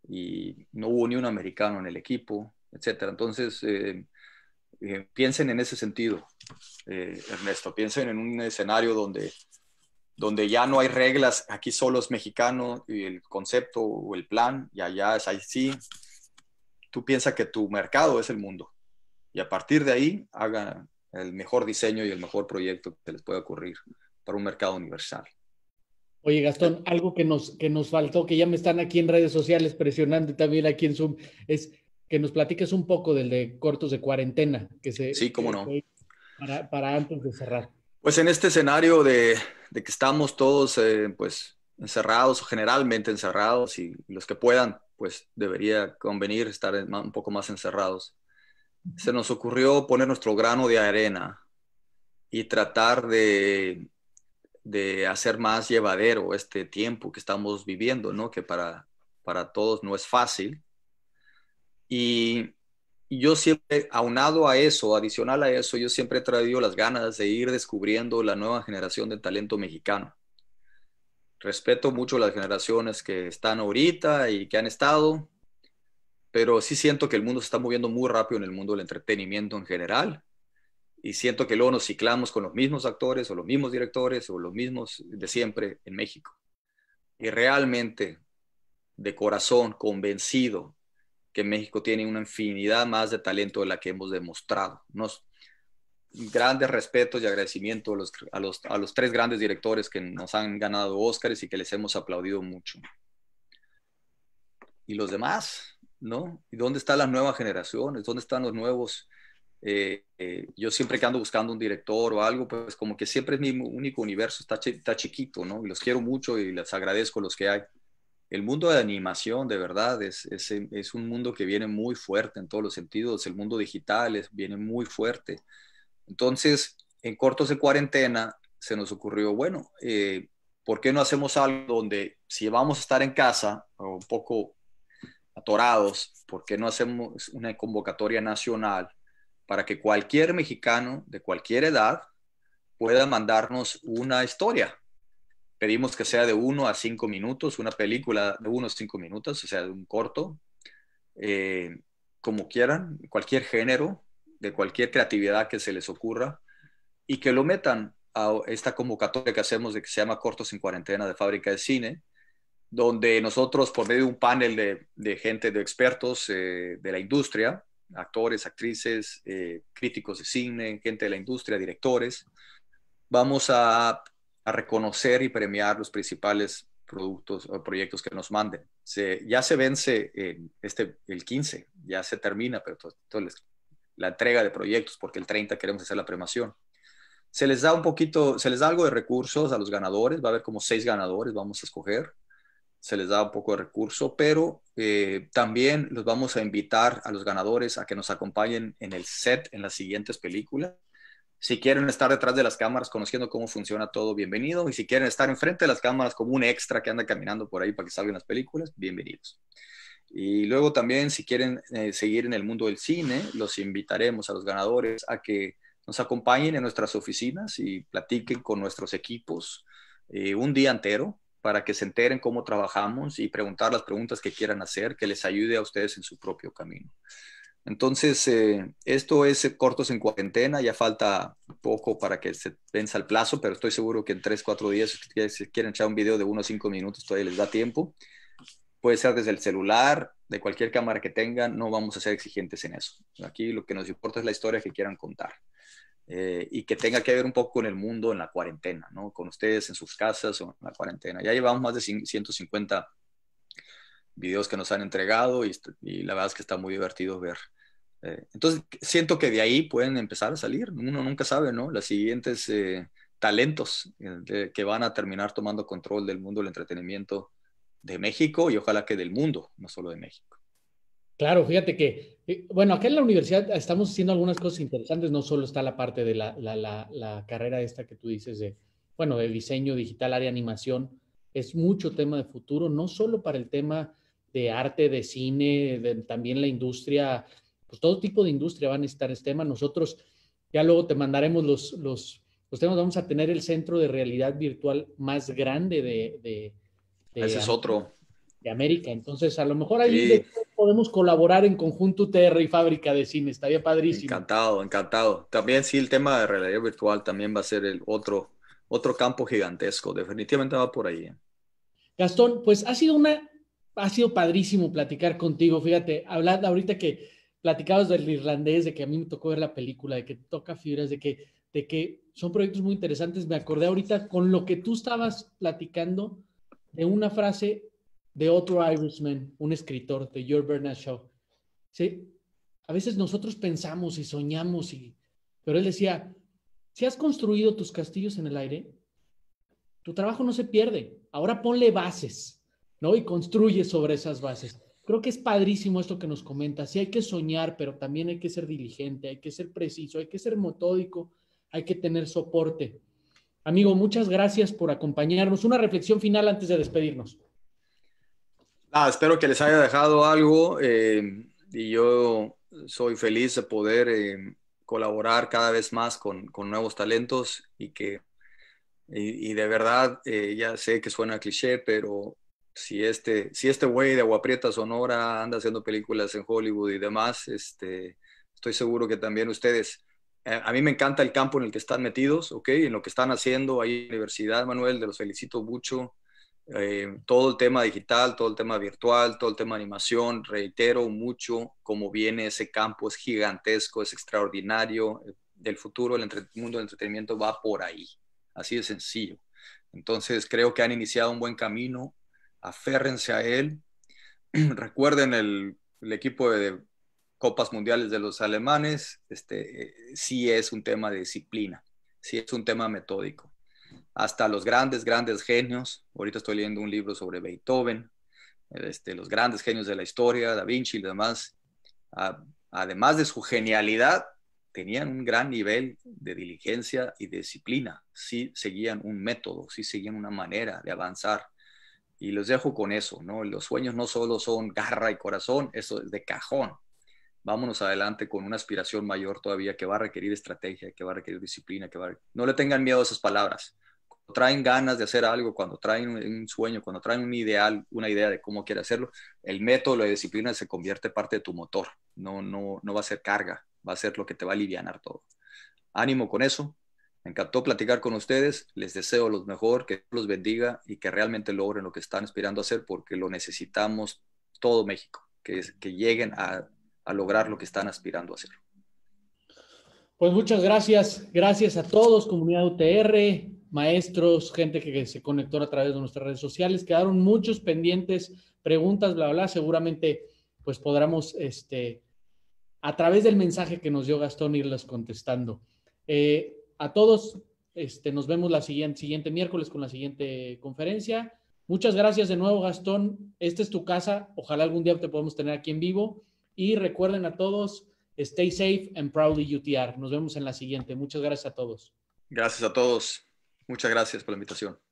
y no hubo ni un americano en el equipo, etcétera Entonces, eh, eh, piensen en ese sentido, eh, Ernesto, piensen en un escenario donde, donde ya no hay reglas, aquí solo es mexicano y el concepto o el plan, y allá es ahí sí. Tú piensas que tu mercado es el mundo y a partir de ahí haga el mejor diseño y el mejor proyecto que les pueda ocurrir para un mercado universal. Oye, Gastón, algo que nos, que nos faltó, que ya me están aquí en redes sociales presionando también aquí en Zoom, es que nos platiques un poco del de cortos de cuarentena. Que se, sí, cómo no. Para, antes de cerrar. Pues en este escenario de, que estamos todos eh, pues encerrados, generalmente encerrados, y los que puedan, pues debería convenir estar un poco más encerrados. Se nos ocurrió poner nuestro grano de arena y tratar de de hacer más llevadero este tiempo que estamos viviendo, ¿no? Que para, para todos no es fácil. Y yo siempre, aunado a eso, adicional a eso, yo siempre he traído las ganas de ir descubriendo la nueva generación de talento mexicano. Respeto mucho las generaciones que están ahorita y que han estado, pero sí siento que el mundo se está moviendo muy rápido en el mundo del entretenimiento en general y siento que luego nos ciclamos con los mismos actores o los mismos directores o los mismos de siempre en México. Y realmente, de corazón, convencido que México tiene una infinidad más de talento de la que hemos demostrado. Nos, grandes respetos y agradecimiento a los, a los tres grandes directores que nos han ganado Óscares y que les hemos aplaudido mucho. Y los demás, ¿no? ¿Y dónde están las nuevas generaciones? ¿Dónde están los nuevos? Eh, eh, yo siempre que ando buscando un director o algo, pues como que siempre es mi único universo, está, está chiquito, ¿no? Y los quiero mucho y les agradezco los que hay. El mundo de animación, de verdad, es, es, un mundo que viene muy fuerte en todos los sentidos. El mundo digital es, viene muy fuerte. Entonces, en cortos de cuarentena, se nos ocurrió, bueno, eh, ¿por qué no hacemos algo donde si vamos a estar en casa un poco atorados, ¿por qué no hacemos una convocatoria nacional para que cualquier mexicano de cualquier edad pueda mandarnos una historia. Pedimos que sea de uno a cinco minutos, una película de unos cinco minutos, o sea, de un corto, eh, como quieran, cualquier género, de cualquier creatividad que se les ocurra, y que lo metan a esta convocatoria que hacemos de que se llama Cortos en Cuarentena de Fábrica de Cine, donde nosotros, por medio de un panel de, gente, de expertos eh, de la industria, actores, actrices, eh, críticos de cine, gente de la industria, directores. Vamos a, reconocer y premiar los principales productos o proyectos que nos manden. ya se vence este, el 15, ya se termina, pero la entrega de proyectos, porque el 30 queremos hacer la premación. Se les da un poquito, se les da algo de recursos a los ganadores, va a haber como seis ganadores, vamos a escoger se les da un poco de recurso, pero eh, también los vamos a invitar a los ganadores a que nos acompañen en el set en las siguientes películas. Si quieren estar detrás de las cámaras conociendo cómo funciona todo, bienvenido. Y si quieren estar enfrente de las cámaras como un extra que anda caminando por ahí para que salgan las películas, bienvenidos. Y luego también, si quieren eh, seguir en el mundo del cine, los invitaremos a los ganadores a que nos acompañen en nuestras oficinas y platiquen con nuestros equipos eh, un día entero para que se enteren cómo trabajamos y preguntar las preguntas que quieran hacer, que les ayude a ustedes en su propio camino. Entonces, eh, esto es eh, cortos en cuarentena, ya falta poco para que se venza el plazo, pero estoy seguro que en tres, cuatro días, si quieren echar un video de unos a 5 minutos, todavía les da tiempo. Puede ser desde el celular, de cualquier cámara que tengan, no vamos a ser exigentes en eso. Aquí lo que nos importa es la historia que quieran contar. Eh, y que tenga que ver un poco con el mundo en la cuarentena, ¿no? Con ustedes en sus casas o en la cuarentena. Ya llevamos más de 150 videos que nos han entregado y, la verdad es que está muy divertido ver. Eh, entonces, siento que de ahí pueden empezar a salir. Uno nunca sabe, ¿no? Los siguientes eh, talentos que van a terminar tomando control del mundo del entretenimiento de México y ojalá que del mundo, no solo de México. Claro, fíjate que, eh, bueno, acá en la universidad estamos haciendo algunas cosas interesantes, no solo está la parte de la, la, la, carrera esta que tú dices de, bueno, de diseño digital, área animación, es mucho tema de futuro, no solo para el tema de arte, de cine, también la industria, pues todo tipo de industria van a estar este tema. Nosotros ya luego te mandaremos los, los, temas, vamos a tener el centro de realidad virtual más grande de... de, de Ese es otro de América. Entonces, a lo mejor ahí podemos colaborar en conjunto UTR y Fábrica de Cine, estaría padrísimo. Encantado, encantado. También sí, el tema de realidad virtual también va a ser el otro, otro campo gigantesco, definitivamente va por ahí. ¿eh? Gastón, pues ha sido una, ha sido padrísimo platicar contigo, fíjate, hablando ahorita que platicabas del irlandés, de que a mí me tocó ver la película, de que toca fibras, de que, de que son proyectos muy interesantes, me acordé ahorita con lo que tú estabas platicando de una frase de otro Irishman, un escritor de George Bernard Shaw. A veces nosotros pensamos y soñamos, y, pero él decía, si has construido tus castillos en el aire, tu trabajo no se pierde. Ahora ponle bases, ¿no? Y construye sobre esas bases. Creo que es padrísimo esto que nos comenta. Sí hay que soñar, pero también hay que ser diligente, hay que ser preciso, hay que ser metódico, hay que tener soporte. Amigo, muchas gracias por acompañarnos. Una reflexión final antes de despedirnos. Ah, espero que les haya dejado algo eh, y yo soy feliz de poder eh, colaborar cada vez más con, con, nuevos talentos y que, y, de verdad, eh, ya sé que suena cliché, pero si este, si este güey de Agua Prieta Sonora anda haciendo películas en Hollywood y demás, este, estoy seguro que también ustedes, a mí me encanta el campo en el que están metidos, ¿ok? En lo que están haciendo ahí en la universidad, Manuel, de los felicito mucho eh, todo el tema digital, todo el tema virtual, todo el tema animación, reitero mucho cómo viene ese campo, es gigantesco, es extraordinario, eh, del futuro el mundo del entretenimiento va por ahí, así de sencillo. Entonces creo que han iniciado un buen camino, aférrense a él, (clears throat) recuerden el, equipo de Copas Mundiales de los alemanes, este, eh, sí es un tema de disciplina, sí es un tema metódico hasta los grandes, grandes genios. Ahorita estoy leyendo un libro sobre Beethoven, este, los grandes genios de la historia, Da Vinci y demás. además de su genialidad, tenían un gran nivel de diligencia y disciplina. Sí seguían un método, sí seguían una manera de avanzar. Y los dejo con eso, ¿no? Los sueños no solo son garra y corazón, eso es de cajón. Vámonos adelante con una aspiración mayor todavía que va a requerir estrategia, que va a requerir disciplina, que va a... No le tengan miedo a esas palabras traen ganas de hacer algo, cuando traen un sueño, cuando traen un ideal, una idea de cómo quiere hacerlo, el método, la disciplina se convierte parte de tu motor. No, no, no va a ser carga, va a ser lo que te va a aliviar todo. Ánimo con eso. Me encantó platicar con ustedes. Les deseo lo mejor, que los bendiga y que realmente logren lo que están aspirando a hacer porque lo necesitamos todo México, que, que lleguen a, a lograr lo que están aspirando a hacer. Pues muchas gracias. Gracias a todos, comunidad UTR, maestros, gente que, se conectó a través de nuestras redes sociales. Quedaron muchos pendientes, preguntas, bla, bla. Seguramente pues podremos, este, a través del mensaje que nos dio Gastón, irlas contestando. Eh, a todos, este, nos vemos la siguiente, siguiente miércoles con la siguiente conferencia. Muchas gracias de nuevo, Gastón. Esta es tu casa. Ojalá algún día te podamos tener aquí en vivo. Y recuerden a todos, stay safe and proudly UTR. Nos vemos en la siguiente. Muchas gracias a todos. Gracias a todos. Muchas gracias por la invitación.